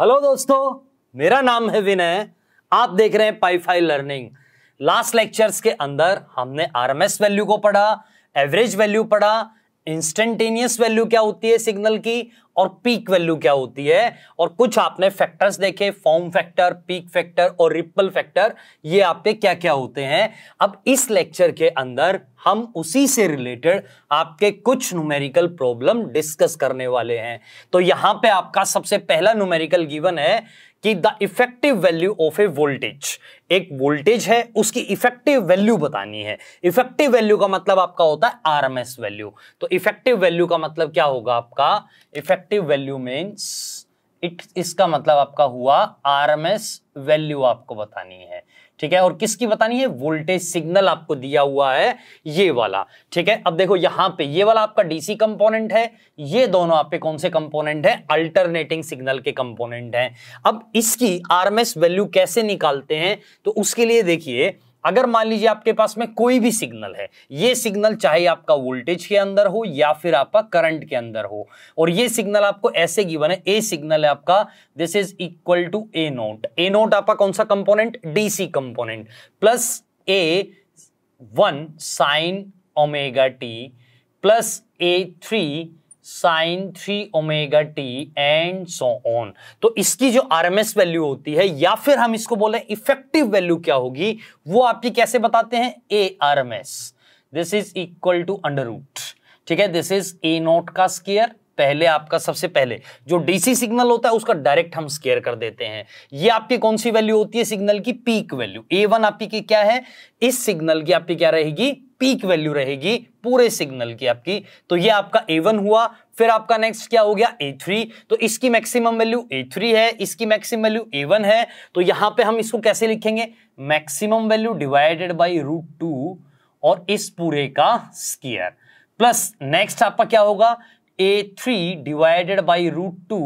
hello दोस्तों मेरा नाम है विनय आप देख रहे हैं पाईफाई लर्निंग लास्ट लेक्चर्स के अंदर हमने आरएमएस वैल्यू को पढ़ा एवरेज वैल्यू पढ़ा इंस्टेंटेनियस वैल्यू क्या होती है सिग्नल की और पीक वैल्यू क्या होती है और कुछ आपने फैक्टर्स देखे फॉर्म फैक्टर पीक फैक्टर और रिपल फैक्टर ये आपके क्या क्या होते हैं अब इस लेक्चर के अंदर हम उसी से रिलेटेड आपके कुछ न्यूमेरिकल प्रॉब्लम डिस्कस करने वाले हैं तो यहां पे आपका सबसे पहला न्यूमेरिकल गिवन है कि the effective value of a voltage एक वोल्टेज है उसकी इफेक्टिव वैल्यू बतानी है इफेक्टिव वैल्यू का मतलब आपका होता है आरएमएस वैल्यू तो इफेक्टिव वैल्यू का मतलब क्या होगा आपका इफेक्टिव वैल्यू मीन्स इट इसका मतलब आपका हुआ आरएमएस वैल्यू आपको बतानी है ठीक है और किसकी बतानी है वोल्टेज सिग्नल आपको दिया हुआ है ये वाला ठीक है अब देखो यहां पे ये वाला आपका डीसी कंपोनेंट है ये दोनों आपके कौन से कंपोनेंट है अल्टरनेटिंग सिग्नल के कंपोनेंट हैं अब इसकी आरएमएस वैल्यू कैसे निकालते हैं तो उसके लिए देखिए अगर मान लीजिए आपके पास में कोई भी सिग्नल है ये सिग्नल चाहे आपका वोल्टेज के अंदर हो या फिर आपका करंट के अंदर हो और ये सिग्नल आपको ऐसे गिवन है ए सिग्नल है आपका this is equal to A naught A naught आपका कौन सा component DC component plus A one sine omega T plus A three sine three omega T and so on तो इसकी जो आरएमएस वैल्यू होती है या फिर हम इसको बोले इफेक्टिव वैल्यू क्या होगी वो आपकी कैसे बताते हैं A R M S this is equal to under root ठीक है दिस इज ए नोट का स्केयर पहले आपका सबसे पहले जो डीसी सिग्नल होता है उसका डायरेक्ट हम स्केयर कर देते हैं ये आपकी कौन सी वैल्यू होती है सिग्नल की पीक वैल्यू ए वन आपकी क्या है इस सिग्नल की आपकी क्या रहेगी पीक वैल्यू रहेगी पूरे सिग्नल की आपकी तो ये आपका ए वन हुआ फिर आपका नेक्स्ट क्या हो गया ए थ्री तो इसकी मैक्सिमम वैल्यू ए थ्री है इसकी मैक्सिमम वैल्यू ए वन है तो यहां पे हम इसको कैसे लिखेंगे maximum value divided by root two और इस पूरे का स्केयर प्लस नेक्स्ट आपका क्या होगा A three divided by root two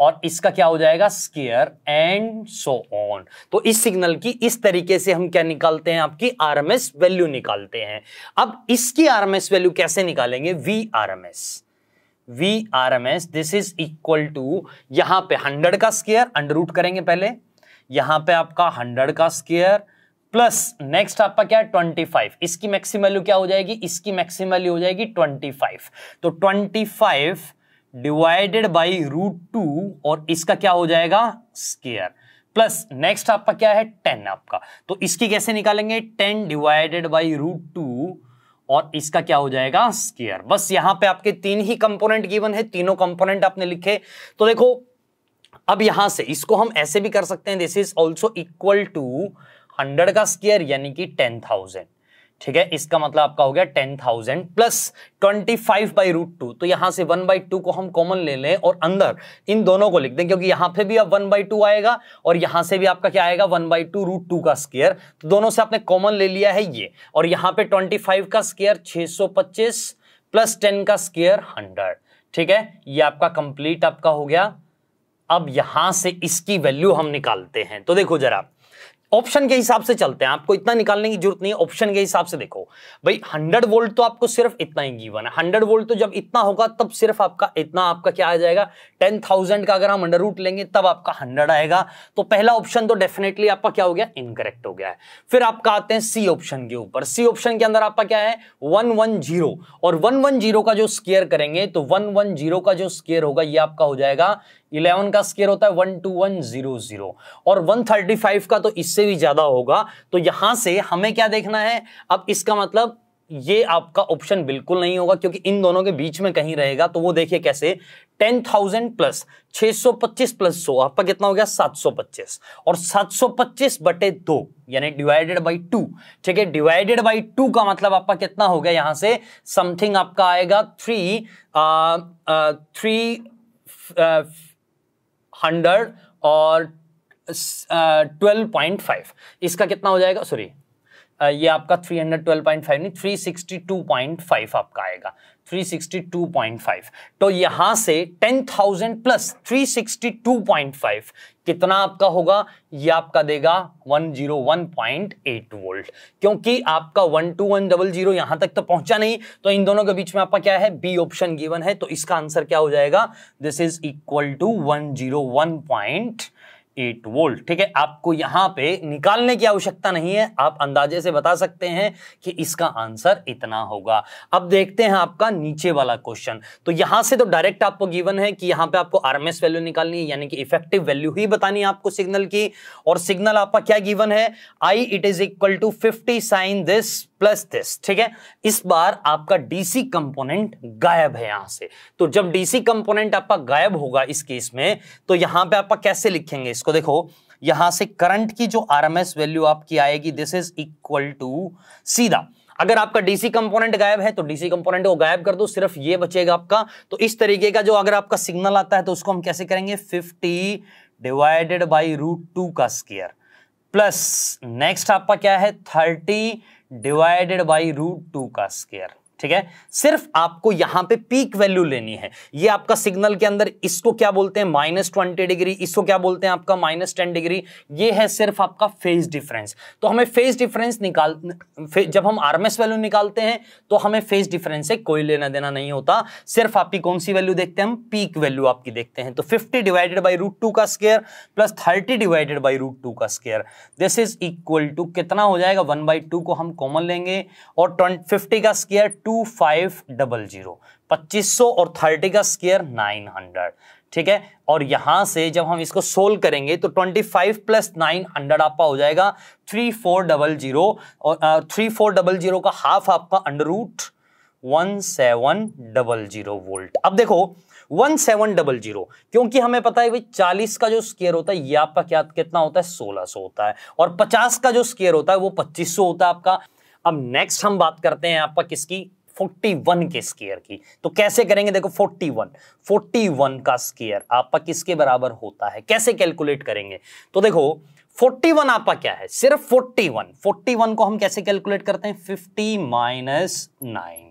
और इसका क्या हो जाएगा स्केयर एंड सो ऑन तो इस सिग्नल की इस तरीके से हम क्या निकालते हैं आपकी आरएमएस वैल्यू निकालते हैं अब इसकी आरएमएस वैल्यू कैसे निकालेंगे V RMS V RMS this is equal to यहां पे हंड्रेड का स्केयर अंडर रूट करेंगे पहले यहां पे आपका हंड्रेड का स्केयर प्लस नेक्स्ट आपका क्या है 25 इसकी मैक्सिम वैल्यू क्या हो जाएगी इसकी मैक्सिम वैल्यू हो जाएगी 25 तो 25 डिवाइडेड बाई रूट टू और इसका क्या हो जाएगा स्केयर प्लस नेक्स्ट आपका क्या है टेन आपका तो इसकी कैसे निकालेंगे ten divided by root two और इसका क्या हो जाएगा स्केयर बस यहां पे आपके तीन ही कंपोनेंट गिवन है तीनों कंपोनेंट आपने लिखे तो देखो अब यहां से इसको हम ऐसे भी कर सकते हैं this is also equal to hundred का स्केयर यानी कि टेन थाउजेंड ठीक है इसका मतलब आपका हो गया ten thousand plus twenty five by root two तो यहां से वन बाई टू को हम कॉमन ले लें और अंदर इन दोनों को लिख दें क्योंकि यहां पे भी अब वन बाई टू आएगा और यहां से भी आपका क्या आएगा one by two root two का स्केयर तो दोनों से आपने कॉमन ले लिया है ये और यहां पे ट्वेंटी फाइव का स्केयर छह सौ पच्चीस प्लस टेन का स्केयर हंड्रेड ठीक है ये आपका कंप्लीट आपका हो गया अब यहां से इसकी वैल्यू हम निकालते हैं तो देखो जरा ऑप्शन के हिसाब से चलते हैं आपको इतना निकालने की जरूरत नहीं है ऑप्शन के हिसाब से देखो भाई 100 वोल्ट तो आपको सिर्फ इतना ही गिवन है 100 वोल्ट तो जब इतना होगा तब सिर्फ आपका इतना आपका क्या आ जाएगा 10,000 का अगर हम अंडर रूट लेंगे तब आपका 100 आएगा तो पहला ऑप्शन तो डेफिनेटली आपका क्या हो गया इनकरेक्ट हो गया है फिर आपका आते हैं सी ऑप्शन के ऊपर सी ऑप्शन के अंदर आपका क्या है वन और वन का जो स्केयर करेंगे तो वन का जो स्केयर होगा यह आपका हो जाएगा इलेवन का स्केयर होता है one two one zero zero और वन थर्टी फाइव का तो इससे भी ज्यादा होगा तो यहां से हमें क्या देखना है अब इसका मतलब ये आपका ऑप्शन बिल्कुल नहीं होगा क्योंकि इन दोनों के बीच में कहीं रहेगा तो वो देखिए कैसे टेन थाउजेंड प्लस 625 प्लस 100 आपका कितना हो गया 725 और 725 बटे दो यानी डिवाइडेड बाई टू ठीक है डिवाइडेड बाई टू का मतलब आपका कितना हो गया यहां से समथिंग आपका आएगा थ्री थ्री हंड्रेड और ट्वेल्व पॉइंट फाइव इसका कितना हो जाएगा सॉरी ये आपका three hundred twelve point five नहीं three sixty two point five आपका आएगा three sixty two point five तो यहां से ten thousand plus three sixty two point five कितना आपका होगा ये आपका देगा 101.8 वोल्ट क्योंकि आपका 12100 यहां तक तो पहुंचा नहीं तो इन दोनों के बीच में आपका क्या है बी ऑप्शन गिवन है तो इसका आंसर क्या हो जाएगा this is equal to one one zero point eight volt ठीक है आपको यहां पे निकालने की आवश्यकता नहीं है आप अंदाजे से बता सकते हैं कि इसका आंसर इतना होगा अब देखते हैं आपका नीचे वाला क्वेश्चन तो यहां से तो डायरेक्ट आपको गिवन है कि यहां पे आपको आरएमएस वैल्यू निकालनी है यानी कि इफेक्टिव वैल्यू ही बतानी है आपको सिग्नल की और सिग्नल आपका क्या गिवन है I it is equal to fifty sine this plus this ठीक है इस बार आपका डीसी कंपोनेंट गायब है यहां से तो जब डीसी कंपोनेंट आपका गायब होगा इस केस में तो यहां पे आप कैसे लिखेंगे इसको देखो यहां से करंट की जो आरएमएस वैल्यू आपकी आएगी दिस इज इक्वल टू सीधा अगर आपका डीसी कंपोनेंट गायब है तो डीसी कंपोनेंट को गायब कर दो सिर्फ ये बचेगा आपका तो इस तरीके का जो अगर आपका सिग्नल आता है तो उसको हम कैसे करेंगे fifty divided by root two का स्केयर प्लस नेक्स्ट आपका क्या है thirty divided by root two का स्केयर ठीक है सिर्फ आपको यहां पे पीक वैल्यू लेनी है ये आपका सिग्नल के अंदर इसको क्या बोलते हैं माइनस ट्वेंटी डिग्री इसको क्या बोलते हैं आपका माइनस टेन डिग्री ये है सिर्फ आपका फेज डिफरेंस तो हमें फेज डिफरेंस निकाल जब हम आरएमएस वैल्यू निकालते हैं तो हमें फेज डिफरेंस से कोई लेना देना नहीं होता सिर्फ आपकी कौन सी वैल्यू देखते हैं हम पीक वैल्यू आपकी देखते हैं तो fifty divided by root two का square plus thirty divided by root two का square this is equal to कितना हो जाएगा वन बाई टू को हम कॉमन लेंगे और फिफ्टी का square two five double zero पच्चीस सौ और थर्टी का स्केयर नाइन हंड्रेड ठीक है और यहां से जब हम इसको सोल्व करेंगे तो twenty five plus nine hundred आपका हो जाएगा थ्री फोर डबल जीरो और थ्री फोर डबल जीरो का हाफ आपका under root one seven double zero volt अब देखो वन सेवन डबल जीरो क्योंकि हमें पता है भाई चालीस का जो स्केयर होता है ये आपका क्या कितना होता है सोलह सौ होता है और पचास का जो स्केयर होता है वो पच्चीस सौ होता है आपका अब नेक्स्ट हम बात करते हैं आपका किसकी 41 के स्केयर की तो कैसे करेंगे देखो 41 41 का स्केयर आपका किसके बराबर होता है कैसे कैलकुलेट करेंगे तो देखो 41 आपका क्या है सिर्फ 41 41 को हम कैसे कैलकुलेट करते हैं 50 माइनस नाइन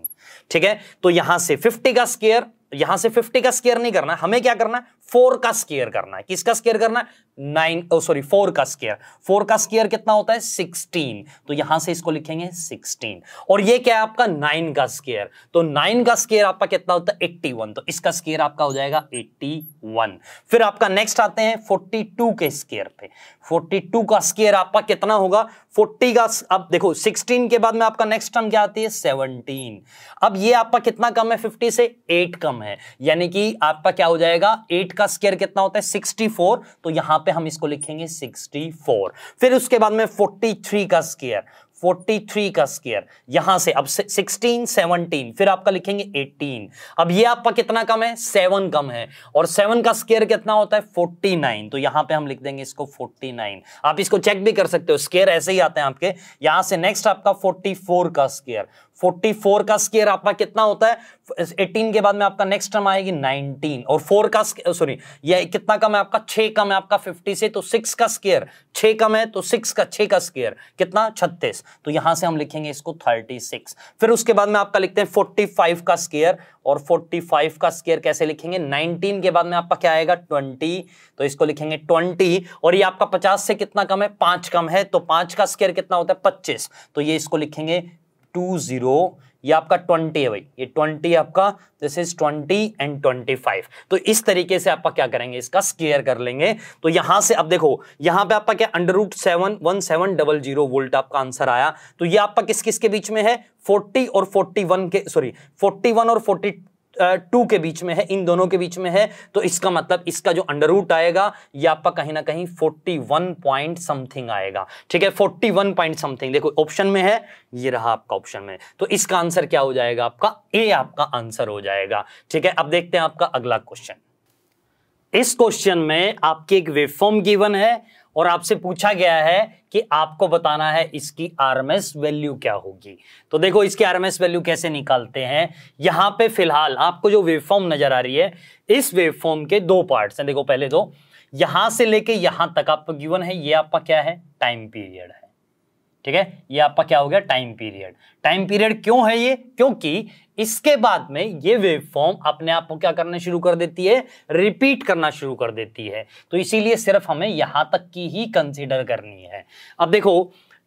ठीक है तो यहां से 50 का स्केयर यहां से 50 का स्केयर नहीं करना हमें क्या करना है फोर का स्केयर करना है किसका स्केयर करना है नाइन सॉरी फोर का स्केयर फोर का स्केयर कितना होता है सिक्सटीन तो यहां से इसको लिखेंगे सिक्सटीन और ये क्या है आपका नाइन का स्केयर तो नाइन का स्केयर आपका कितना होता है एट्टी वन तो इसका स्केयर आपका हो जाएगा एट्टी वन फिर आपका नेक्स्ट आते हैं फोर्टी टू के स्केयर पे फोर्टी टू का स्केयर आपका कितना होगा फोर्टी का अब देखो सिक्सटीन के बाद में आपका नेक्स्ट टर्म क्या आती है सेवनटीन अब ये आपका कितना कम है फिफ्टी से एट कम है यानी कि आपका क्या हो जाएगा एट का स्केयर कितना होता है सिक्सटी फोर तो यहां पे हम इसको लिखेंगे 64 फिर उसके बाद में 43 का स्केयर 43 का स्केयर यहां से अब 16, 17 फिर आपका लिखेंगे 18 अब ये आपका कितना कम है 7 कम है और 7 का स्केयर कितना होता है 49 तो यहां पे हम लिख देंगे इसको 49 आप इसको चेक भी कर सकते हो स्केयर ऐसे ही आते हैं आपके यहां से नेक्स्ट आपका 44 का स्केयर 44 का स्केयर आपका कितना होता है 18 के बाद में आपका नेक्स्ट टर्म आएगी 19 और 4 का सॉरी ये कितना कम है आपका 6 कम है आपका 50 से तो 6 का स्केयर 6 कम है तो 6 का 6 का स्केयर कितना 36 तो यहां से हम लिखेंगे इसको 36 फिर उसके बाद में आपका लिखते हैं 45 का स्केयर और 45 का स्केयर कैसे लिखेंगे 19 के बाद में आपका क्या आएगा 20 तो इसको लिखेंगे 20 और ये आपका 50 से कितना कम है 5 कम है तो 5 का स्केयर कितना होता है 25 तो ये इसको लिखेंगे टू जीरो ये आपका ट्वेंटी है भाई ये ट्वेंटी आपका this is twenty and twenty five तो इस तरीके से आपका क्या करेंगे इसका स्केयर कर लेंगे तो यहां से अब देखो यहां पे आपका क्या under root seven one seven double zero volt आपका आंसर आया तो ये आपका किस किस के बीच में है फोर्टी और फोर्टी वन के सॉरी फोर्टी वन और फोर्टी टू के बीच में है इन दोनों के बीच में है तो इसका मतलब इसका जो अंडर रूट आएगा ये आपका कहीं ना कहीं फोर्टी वन पॉइंट समथिंग आएगा ठीक है फोर्टी वन पॉइंट समथिंग देखो ऑप्शन में है ये रहा आपका ऑप्शन में तो इसका आंसर क्या हो जाएगा आपका ए आपका आंसर हो जाएगा ठीक है अब देखते हैं आपका अगला क्वेश्चन इस क्वेश्चन में आपकी एक वेबफॉर्म गिवन है और आपसे पूछा गया है कि आपको बताना है इसकी आरएमएस वैल्यू क्या होगी तो देखो इसकी आरएमएस वैल्यू कैसे निकालते हैं यहां पे फिलहाल आपको जो वेवफॉर्म नजर आ रही है इस वेवफॉर्म के दो पार्ट हैं देखो पहले दो तो यहां से लेके यहां तक आपको गिवन है ये आपका क्या है टाइम पीरियड है ठीक है ये आपका क्या हो गया टाइम पीरियड टाइम पीरियड क्यों है ये क्योंकि इसके बाद में ये वेव फॉर्म अपने आप को क्या करना शुरू कर देती है रिपीट करना शुरू कर देती है तो इसीलिए सिर्फ हमें यहां तक की ही कंसिडर करनी है अब देखो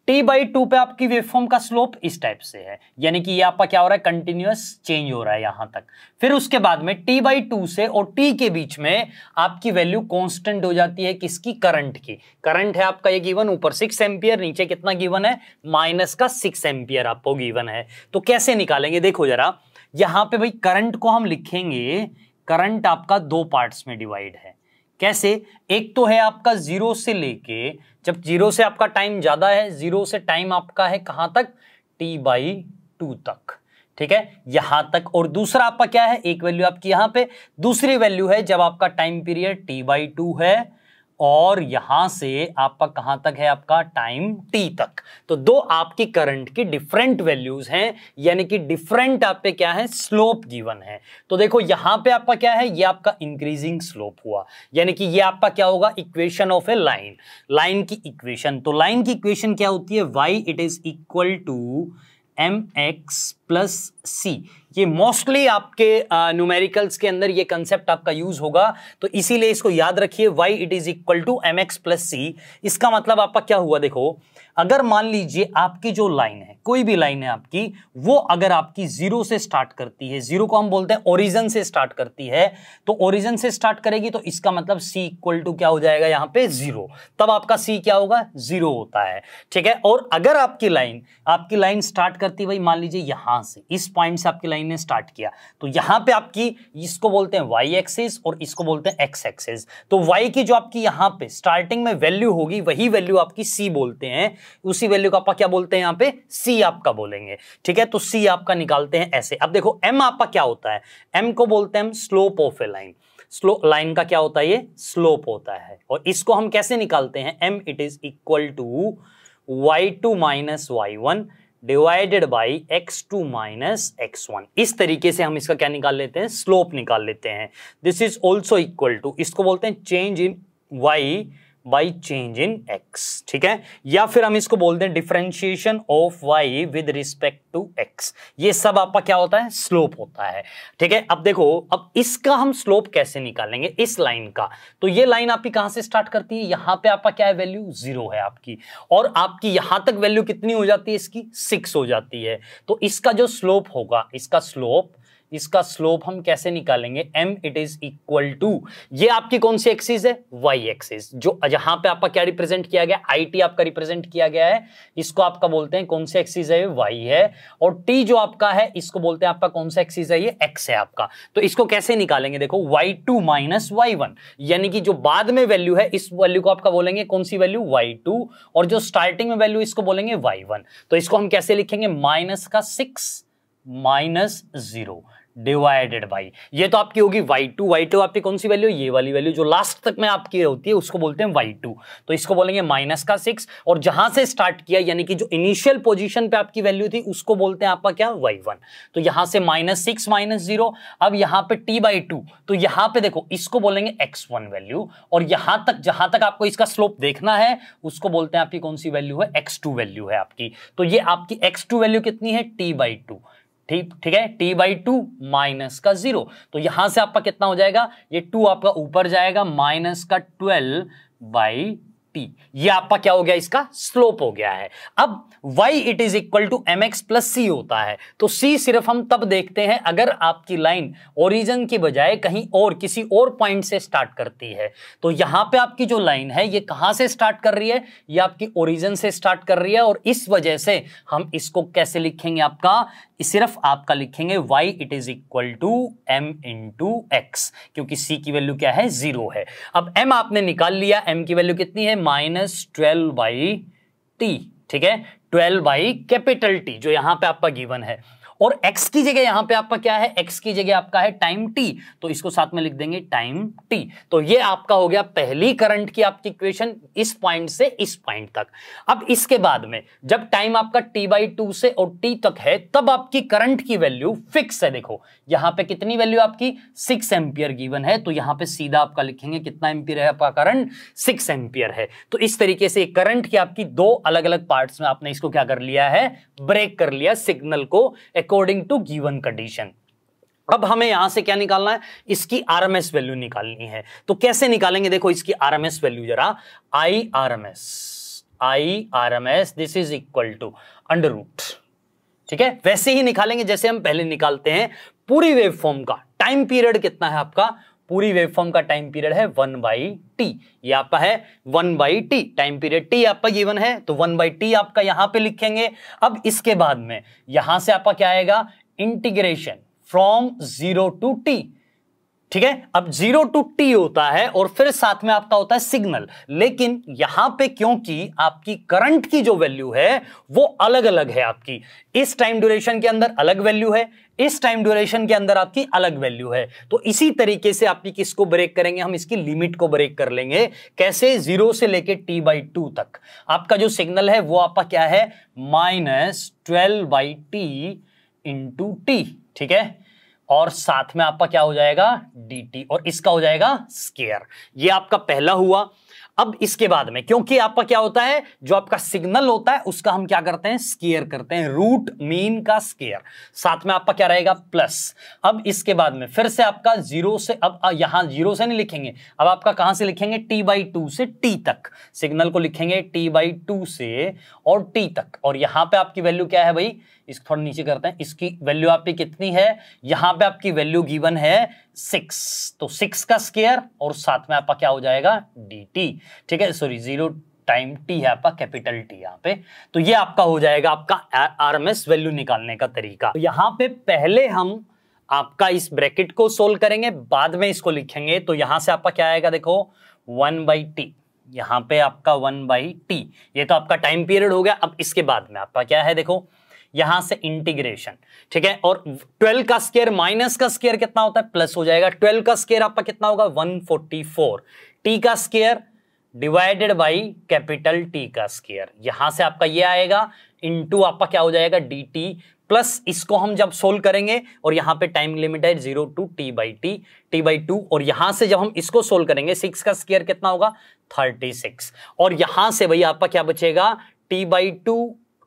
टी बाई टू पे आपकी वेवफॉर्म का स्लोप इस टाइप से है यानी कि ये आपका क्या हो रहा है कंटिन्यूस चेंज हो रहा है यहां तक फिर उसके बाद में टी बाई टू से और टी के बीच में आपकी वैल्यू कांस्टेंट हो जाती है किसकी करंट की करंट है आपका ये गिवन ऊपर सिक्स एम्पियर नीचे कितना गिवन है माइनस का सिक्स एम्पियर आपको गिवन है तो कैसे निकालेंगे देखो जरा यहां पे भाई करंट को हम लिखेंगे करंट आपका दो पार्ट में डिवाइड है कैसे एक तो है आपका जीरो से लेके जब जीरो से आपका टाइम ज्यादा है जीरो से टाइम आपका है कहां तक टी बाई टू तक ठीक है यहां तक और दूसरा आपका क्या है एक वैल्यू आपकी यहां पे दूसरी वैल्यू है जब आपका time period t by two है और यहां से आपका कहां तक है आपका टाइम टी तक तो दो आपकी करंट की डिफरेंट वैल्यूज हैं यानी कि डिफरेंट आप पे क्या है स्लोप गिवन है तो देखो यहां पे आपका क्या है ये आपका इंक्रीजिंग स्लोप हुआ यानी कि ये आपका क्या होगा equation of a line line की इक्वेशन तो लाइन की इक्वेशन क्या होती है y it is equal to M x plus c ये मोस्टली आपके न्यूमेरिकल्स के अंदर ये कंसेप्ट आपका यूज होगा तो इसीलिए इसको याद रखिए y it is equal to M x plus c इसका मतलब आपका क्या हुआ देखो अगर मान लीजिए आपकी जो लाइन है कोई भी लाइन है आपकी वो अगर आपकी जीरो से स्टार्ट करती है जीरो को हम बोलते हैं ओरिजन से स्टार्ट करती है तो ओरिजन से स्टार्ट करेगी तो इसका मतलब सी इक्वल टू क्या हो जाएगा यहां पे जीरो तब आपका सी क्या होगा जीरो होता है ठीक है और अगर आपकी लाइन आपकी लाइन स्टार्ट करती भाई मान लीजिए यहां से इस पॉइंट से आपकी लाइन ने स्टार्ट किया तो यहां पर आपकी इसको बोलते हैं वाई एक्सिस और इसको बोलते हैं एक्स एक्सिस तो वाई की जो आपकी यहां पर स्टार्टिंग में वैल्यू होगी वही वैल्यू आपकी सी बोलते हैं उसी वैल्यू को आपका क्या बोलते हैं यहां पे सी आपका बोलेंगे ठीक है तो सी आपका निकालते हैं ऐसे अब देखो एम आपका क्या होता है एम को बोलते हैं हम slope of a line slow line का क्या होता है ये स्लोप होता है और इसको हम कैसे निकालते हैं m it is equal to Y two minus Y one divided by x two minus x one इस तरीके से हम इसका क्या निकाल लेते हैं स्लोप निकाल लेते हैं this is also equal to इसको बोलते हैं change in y by change in x ठीक है या फिर हम इसको बोलते हैं differentiation of y with respect to x ये सब आपका क्या होता है स्लोप होता है ठीक है अब देखो अब इसका हम स्लोप कैसे निकालेंगे इस लाइन का तो ये लाइन आपकी कहां से स्टार्ट करती है यहां पे आपका क्या है वैल्यू जीरो है आपकी और आपकी यहां तक वैल्यू कितनी हो जाती है इसकी सिक्स हो जाती है तो इसका जो स्लोप होगा इसका स्लोप इसका स्लोप हम कैसे निकालेंगे m it is equal to ये आपकी कौन सी एक्सिस है y एक्सिस जो यहां पे आपका क्या रिप्रेजेंट किया गया आई टी आपका रिप्रेजेंट किया गया है इसको आपका बोलते हैं कौन सी एक्सिस है y है और t जो आपका है इसको बोलते हैं आपका कौन सा एक्सिस है ये x है आपका तो इसको कैसे निकालेंगे देखो y2 टू माइनस वाई यानी कि जो बाद में वैल्यू है इस वैल्यू को आपका बोलेंगे कौन सी वैल्यू y2 और जो स्टार्टिंग में वैल्यू इसको बोलेंगे y1 तो इसको हम कैसे लिखेंगे माइनस का six minus zero divided by ये तो आपकी होगी वाई टू वाई टू आपकी कौन सी वैल्यू ये वाली वैल्यू जो लास्ट तक में आपकी होती है उसको बोलते हैं वाई टू तो इसको बोलेंगे माइनस का सिक्स और जहां से स्टार्ट किया यानी कि जो इनिशियल पोजीशन पे आपकी वैल्यू थी उसको बोलते हैं आपका क्या वाई वन तो यहां से माइनस सिक्स माइनस जीरो अब यहां पर टी बाई टू तो यहां पर देखो इसको बोलेंगे एक्स वन वैल्यू और यहां तक जहां तक आपको इसका स्लोप देखना है उसको बोलते हैं आपकी कौन सी वैल्यू है एक्स टू वैल्यू है आपकी तो ये आपकी एक्स टू वैल्यू कितनी है टी बाई टू ठीक ठीक है टी बाई टू माइनस का जीरो तो यहां से आपका कितना हो जाएगा ये टू आपका ऊपर जाएगा माइनस का ट्वेल्व बाई टी ये आपका क्या हो गया इसका स्लोप हो गया है अब y it is equal to M x plus c होता है तो सी सिर्फ हम तब देखते हैं अगर आपकी लाइन ओरिजन की बजाय कहीं और किसी और पॉइंट से स्टार्ट करती है तो यहां पे आपकी जो लाइन है ये कहां से स्टार्ट कर रही है ये आपकी ओरिजन से स्टार्ट कर रही है और इस वजह से हम इसको कैसे लिखेंगे आपका सिर्फ आपका लिखेंगे y it is equal to M in x क्योंकि c की वैल्यू क्या है जीरो है अब m आपने निकाल लिया m की वैल्यू कितनी है माइनस ट्वेल्व बाई टी ठीक है ट्वेल्व बाई कैपिटल टी जो यहां पे आपका गिवन है और x की जगह यहां पे आपका क्या है x की जगह आपका है टाइम t तो इसको साथ में लिख देंगे टाइम t तो ये आपका हो गया पहली करंट की आपकी इक्वेशन इस पॉइंट से इस पॉइंट तक अब इसके बाद में जब टाइम आपका t बाई टू से और t तक है तब आपकी करंट की वैल्यू फिक्स है देखो यहां पे कितनी वैल्यू आपकी सिक्स एम्पियर गिवन है तो यहां पर सीधा आपका लिखेंगे कितना एम्पियर है आपका करंट सिक्स एम्पियर है तो इस तरीके से करंट की आपकी दो अलग अलग पार्ट में आपने इसको क्या कर लिया है ब्रेक कर लिया सिग्नल को एक अकॉर्डिंग टू गिवन कंडीशन अब हमें यहां से क्या निकालना है इसकी आरएमएस वैल्यू निकालनी है तो कैसे निकालेंगे देखो इसकी आरएमएस वैल्यू जरा I R M S I R M S this is equal to under root ठीक है वैसे ही निकालेंगे जैसे हम पहले निकालते हैं पूरी वेवफॉर्म फॉर्म का टाइम पीरियड कितना है आपका पूरी वेवफॉर्म फॉर्म का टाइम पीरियड है वन बाई टी ये आपका है one by t time period t आपका गिवन है तो वन बाई टी आपका यहां पे लिखेंगे अब इसके बाद में यहां से आपका क्या आएगा integration from zero to t ठीक है अब जीरो टू टी होता है और फिर साथ में आपका होता है सिग्नल लेकिन यहां पे क्योंकि आपकी करंट की जो वैल्यू है वो अलग अलग है आपकी इस टाइम ड्यूरेशन के अंदर अलग वैल्यू है इस टाइम ड्यूरेशन के अंदर आपकी अलग वैल्यू है तो इसी तरीके से आपकी किसको ब्रेक करेंगे हम इसकी लिमिट को ब्रेक कर लेंगे कैसे जीरो से लेके टी बाई टू तक आपका जो सिग्नल है वो आपका क्या है minus twelve by t into t ठीक है और साथ में आपका क्या हो जाएगा dt और इसका हो जाएगा स्केयर ये आपका पहला हुआ अब इसके बाद में क्योंकि आपका क्या होता है जो आपका सिग्नल होता है उसका हम क्या करते हैं स्केयर करते हैं रूट मीन का स्केयर साथ में आपका क्या रहेगा प्लस अब इसके बाद में फिर से आपका जीरो से अब यहां जीरो से नहीं लिखेंगे अब आपका कहां से लिखेंगे टी बाई टू से टी तक सिग्नल को लिखेंगे टी बाई टू से और टी तक और यहां पर आपकी वैल्यू क्या है भाई इसको थोड़ा नीचे करते हैं इसकी वैल्यू आपकी कितनी है यहाँ पे आपकी वैल्यू गिवन है सिक्स तो सिक्स का स्केयर और साथ में आपका क्या हो जाएगा डी टी ठीक है सॉरी जीरो टाइम टी है आपका कैपिटल टी यहाँ पे तो ये आपका हो जाएगा आपका आर वैल्यू निकालने का तरीका तो यहाँ पे पहले हम आपका इस ब्रैकेट को सोल्व करेंगे बाद में इसको लिखेंगे तो यहां से आपका क्या आएगा देखो वन बाई टी यहाँ पे आपका वन बाई टी ये तो आपका टाइम पीरियड हो गया अब इसके बाद में आपका क्या है देखो यहां से इंटीग्रेशन ठीक है और 12 का स्केयर माइनस का स्केयर कितना होता है प्लस हो जाएगा 12 का स्केयर आपका कितना होगा 144 टी का square divided by capital T का स्केयर यहां से आपका ये आएगा इनटू आपका क्या हो जाएगा डी टी प्लस इसको हम जब सोल्व करेंगे और यहां पे टाइम लिमिट है zero to t by t t by two और यहां से जब हम इसको सोल्व करेंगे सिक्स का स्केयर कितना होगा थर्टी सिक्स और यहां से भैया आपका क्या बचेगा t by two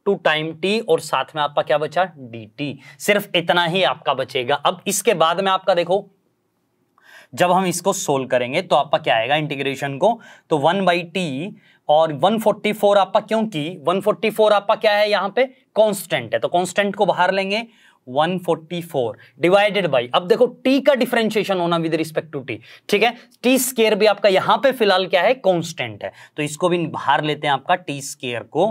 two time t और साथ में आपका क्या बचा डी टी सिर्फ इतना ही आपका बचेगा अब इसके बाद में आपका देखो जब हम इसको सोल्व करेंगे तो आपका क्या आएगा इंटीग्रेशन को तो वन बाई टी और 144 आपका क्योंकि 144 आपका क्या है यहां पे कांस्टेंट है तो कांस्टेंट को बाहर लेंगे 144 डिवाइडेड बाय अब देखो टी का डिफरेंशिएशन होना विद रिस्पेक्ट टू टी ठीक है टी स्केयर भी आपका यहां पे फिलहाल क्या है कांस्टेंट है तो इसको भी बाहर लेते हैं आपका टी स्केयर को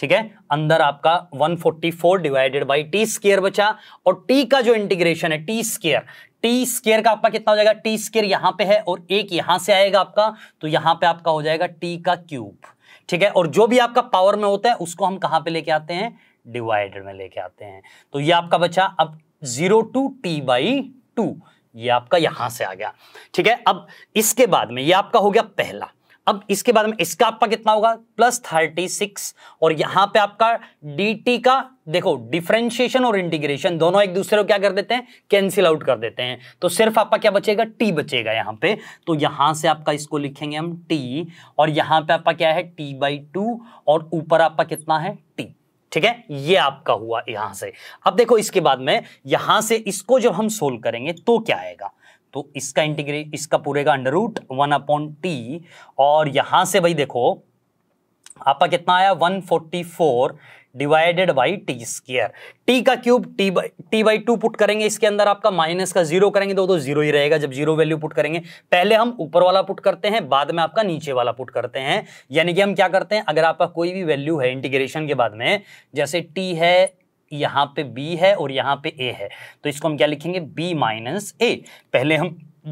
ठीक है अंदर आपका 144 डिवाइडेड बाई टी स्केयर बचा और टी का जो इंटीग्रेशन है टी स्केयर टी स्केयर का आपका कितना हो जाएगा टी स्केयर यहां पे है और एक यहां से आएगा आपका तो यहां पे आपका हो जाएगा टी का क्यूब ठीक है और जो भी आपका पावर में होता है उसको हम कहां पे लेके आते हैं डिवाइडेड में लेके आते हैं तो ये आपका बचा अब zero to t by two ये आपका यहां से आ गया ठीक है अब इसके बाद में ये आपका हो गया पहला अब इसके बाद में इसका आपका कितना होगा प्लस थर्टी सिक्स और यहां पे आपका डी का देखो डिफ्रेंशिएशन और इंटीग्रेशन दोनों एक दूसरे को क्या कर देते हैं कैंसिल आउट कर देते हैं तो सिर्फ आपका क्या बचेगा टी बचेगा यहां पे तो यहां से आपका इसको लिखेंगे हम टी और यहां पे आपका क्या है टी बाई टू और ऊपर आपका कितना है टी ठीक है ये आपका हुआ यहां से अब देखो इसके बाद में यहां से इसको जब हम सोल्व करेंगे तो क्या आएगा तो इसका इंटीग्रेट इसका पूरे का under root one upon t और यहां से भाई देखो आपका कितना आया 144 डिवाइडेड बाई टी स्क्र टी का cube t by t by two put करेंगे इसके अंदर आपका माइनस का जीरो करेंगे तो तो जीरो ही रहेगा जब जीरो वैल्यू पुट करेंगे पहले हम ऊपर वाला पुट करते हैं बाद में आपका नीचे वाला पुट करते हैं यानी कि हम क्या करते हैं अगर आपका कोई भी वैल्यू है इंटीग्रेशन के बाद में जैसे टी है यहाँ पे बी है और यहाँ पे ए है तो इसको हम क्या लिखेंगे बी माइनस ए पहले हम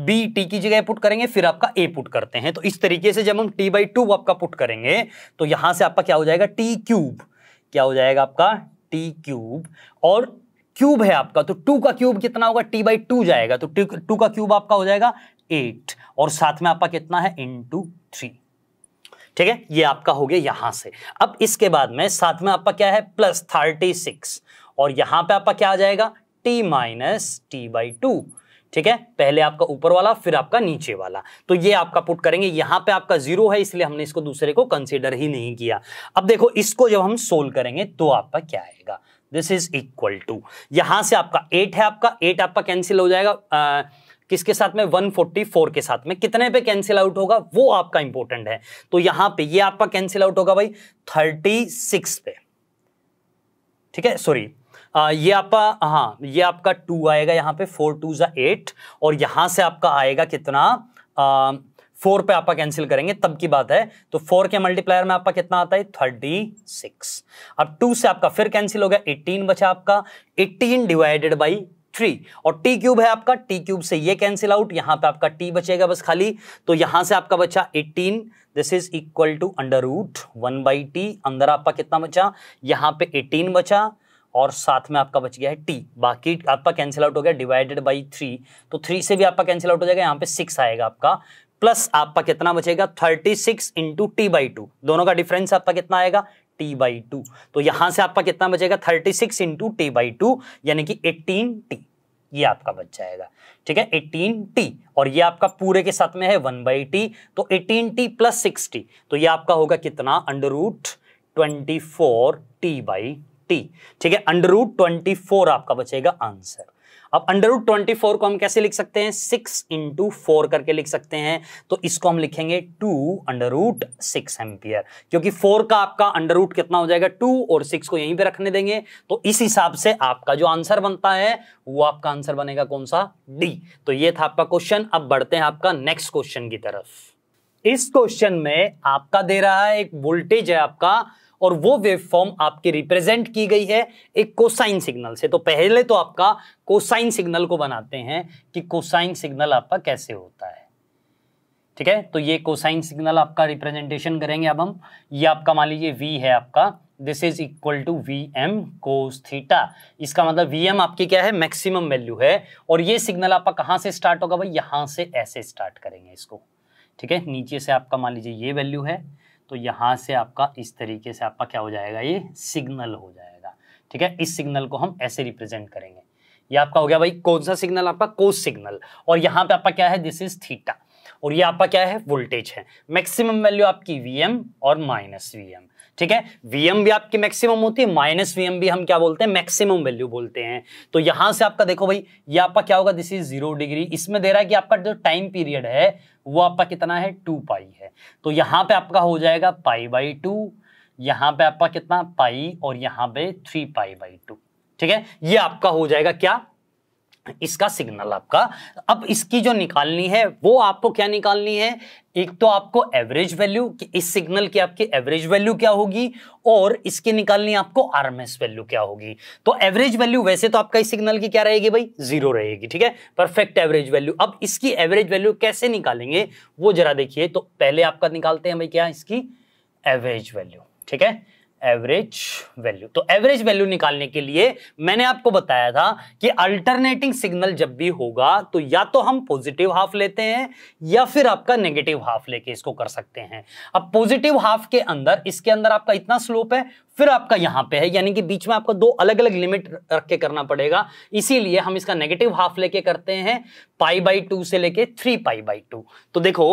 बी टी की जगह पुट करेंगे फिर आपका ए पुट करते हैं तो इस तरीके से जब हम टी बाई टू आपका पुट करेंगे तो यहाँ से आपका क्या हो जाएगा टी क्यूब क्या हो जाएगा आपका टी क्यूब और क्यूब है आपका तो टू का क्यूब कितना होगा टी बाई टू जाएगा तो टू का क्यूब आपका हो जाएगा एट और साथ में आपका कितना है इन टू थ्री ठीक है ये आपका हो गया यहां से अब इसके बाद में साथ में आपका क्या है प्लस थर्टी सिक्स और यहां पे आपका क्या आ जाएगा t minus t by two ठीक है पहले आपका ऊपर वाला फिर आपका नीचे वाला तो ये आपका पुट करेंगे यहां पे आपका जीरो है इसलिए हमने इसको दूसरे को कंसिडर ही नहीं किया अब देखो इसको जब हम सोल्व करेंगे तो आपका क्या आएगा दिस इज इक्वल टू यहां से आपका एट है आपका एट आपका कैंसिल हो जाएगा आ, किसके साथ में 144 के साथ में कितने पे कैंसिल आउट होगा वो आपका इंपॉर्टेंट है तो यहां पे ये आपका कैंसिल आउट होगा भाई 36 पे ठीक है सॉरी आ, ये आपका हाँ ये आपका टू आएगा यहाँ पे फोर टू ज़ा एट और यहाँ से आपका आएगा कितना फोर पे आपका कैंसिल करेंगे तब की बात है तो फोर के मल्टीप्लायर में आपका कितना आता है थर्टी सिक्स अब टू से आपका फिर कैंसिल हो गया एटीन बचा आपका एटीन डिवाइडेड बाई थ्री और टी क्यूब है आपका टी क्यूब से ये कैंसिल आउट यहाँ पे आपका टी बचेगा बस खाली तो यहाँ से आपका बचा eighteen this is equal to under root one by t अंदर आपका कितना बचा यहाँ पे एटीन बचा और साथ में आपका बच गया है टी बाकी आपका कैंसिल आउट हो गया डिवाइडेड बाई थ्री तो थ्री से भी आपका कैंसिल आउट हो जाएगा यहाँ पे सिक्स आएगा आपका प्लस आपका कितना बचेगा thirty six into t by two दोनों का डिफरेंस आपका कितना आएगा टी बाई टू तो यहां से आपका कितना बचेगा thirty six into t by two यानी कि एट्टीन टी ये आपका बच जाएगा ठीक है एटीन टी और ये आपका पूरे के साथ में है वन बाई टी तो eighteen t plus six t तो ये आपका होगा कितना under root twenty four t by twenty ठीक है अंडर रूट ट्वेंटी फोर आपका बचेगा आंसर अब अंडर रूट ट्वेंटी फोर को हम कैसे लिख सकते हैं सिक्स इंटू फोर करके लिख सकते हैं तो इसको हम लिखेंगे two under root six ampere क्योंकि फोर का आपका अंडर रूट कितना हो जाएगा टू और सिक्स को यहीं पे रखने देंगे तो इस हिसाब से आपका जो आंसर बनता है वो आपका आंसर बनेगा कौन सा डी तो ये था आपका क्वेश्चन अब बढ़ते हैं आपका नेक्स्ट क्वेश्चन की तरफ इस क्वेश्चन में आपका दे रहा है एक वोल्टेज है आपका और वो वेव फॉर्म आपके रिप्रेजेंट की गई है एक कोसाइन सिग्नल से तो पहले तो आपका कोसाइन सिग्नल को बनाते हैं कि कोसाइन सिग्नल आपका कैसे होता है ठीक है तो ये कोसाइन सिग्नल आपका रिप्रेजेंटेशन करेंगे अब हम ये आपका मान लीजिए वी है आपका this is equal to v m cos theta इसका मतलब वी एम आपकी क्या है मैक्सिमम वैल्यू है और ये सिग्नल आपका कहाँ से स्टार्ट होगा भाई यहाँ से ऐसे स्टार्ट करेंगे इसको ठीक है नीचे से आपका मान लीजिए ये वैल्यू है तो यहाँ से आपका इस तरीके से आपका क्या हो जाएगा ये सिग्नल हो जाएगा ठीक है इस सिग्नल को हम ऐसे रिप्रेजेंट करेंगे ये आपका हो गया भाई कौन सा सिग्नल आपका कोस सिग्नल और यहाँ पे आपका क्या है दिस इज थीटा और ये आपका क्या है वोल्टेज है मैक्सिमम वैल्यू आपकी वी और माइनस वी ठीक है वीएम भी आपकी मैक्सिमम होती है माइनस वीएम भी हम क्या बोलते हैं मैक्सिमम वैल्यू बोलते हैं तो यहां से आपका देखो भाई ये आपका क्या होगा दिस इज जीरो डिग्री इसमें दे रहा है कि आपका जो टाइम पीरियड है वो आपका कितना है टू पाई है तो यहां पे आपका हो जाएगा पाई बाई टू यहां पे आपका कितना पाई और यहां पे थ्री पाई बाई टू ठीक है ये आपका हो जाएगा क्या इसका सिग्नल आपका अब इसकी जो निकालनी है वो आपको क्या निकालनी है एक तो आपको एवरेज वैल्यू कि इस सिग्नल की आपकी एवरेज वैल्यू क्या होगी और इसकी निकालनी आपको आरएमएस वैल्यू क्या होगी तो एवरेज वैल्यू वैसे तो आपका इस सिग्नल की क्या रहेगी भाई जीरो रहेगी ठीक है परफेक्ट एवरेज वैल्यू अब इसकी एवरेज वैल्यू कैसे निकालेंगे वो जरा देखिए तो पहले आपका निकालते हैं भाई क्या इसकी एवरेज वैल्यू ठीक है एवरेज वैल्यू तो एवरेज वैल्यू निकालने के लिए मैंने आपको बताया था कि अल्टरनेटिंग सिग्नल जब भी होगा तो या तो हम पॉजिटिव हाफ लेते हैं या फिर आपका नेगेटिव हाफ लेके इसको कर सकते हैं अब पॉजिटिव हाफ के अंदर इसके अंदर आपका इतना स्लोप है फिर आपका यहां पे है यानी कि बीच में आपको दो अलग अलग लिमिट रख के करना पड़ेगा इसीलिए हम इसका नेगेटिव हाफ लेके करते हैं पाई बाई टू से लेके थ्री पाई बाई टू तो देखो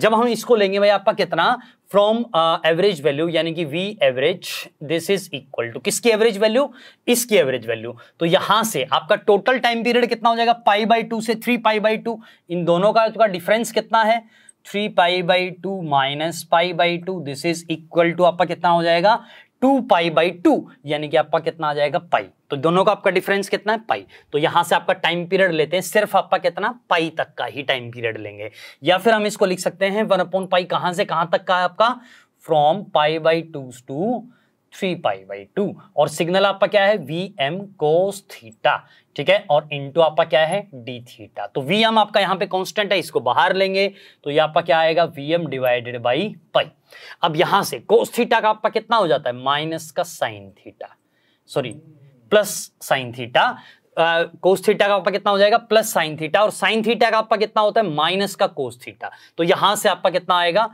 जब हम इसको लेंगे भाई आपका कितना फ्रॉम एवरेज वैल्यू यानी कि v average this is equal to किसकी एवरेज वैल्यू इसकी एवरेज वैल्यू तो यहां से आपका टोटल टाइम पीरियड कितना हो जाएगा पाई बाई टू से थ्री पाई बाई टू इन दोनों का तो डिफरेंस कितना है three pi by two minus pi by two this is equal to आपका कितना हो जाएगा टू पाई बाई टू यानी कि आपका कितना आ जाएगा पाई तो दोनों का आपका डिफरेंस कितना है पाई तो यहां से आपका टाइम पीरियड लेते हैं सिर्फ आपका कितना पाई तक का ही टाइम पीरियड लेंगे या फिर हम इसको लिख सकते हैं वन अपॉन पाई कहां से कहां तक का है आपका from pi by two to three pi by two और सिग्नल आपका क्या है वी एम कोस थीटा ठीक है और इनटू आपका क्या है डी थीटा तो वी एम आपका यहाँ पे कांस्टेंट है इसको बाहर लेंगे तो ये आपका क्या आएगा we m divided by pi अब यहाँ से कोस थीटा का आपका कितना हो जाता है माइनस का sine theta sorry plus sine theta cos uh, theta का आपका कितना हो जाएगा प्लस साइन थीटा और साइन थीटा का आपका कितना होता है माइनस का कोस थीटा तो यहां से आपका कितना आएगा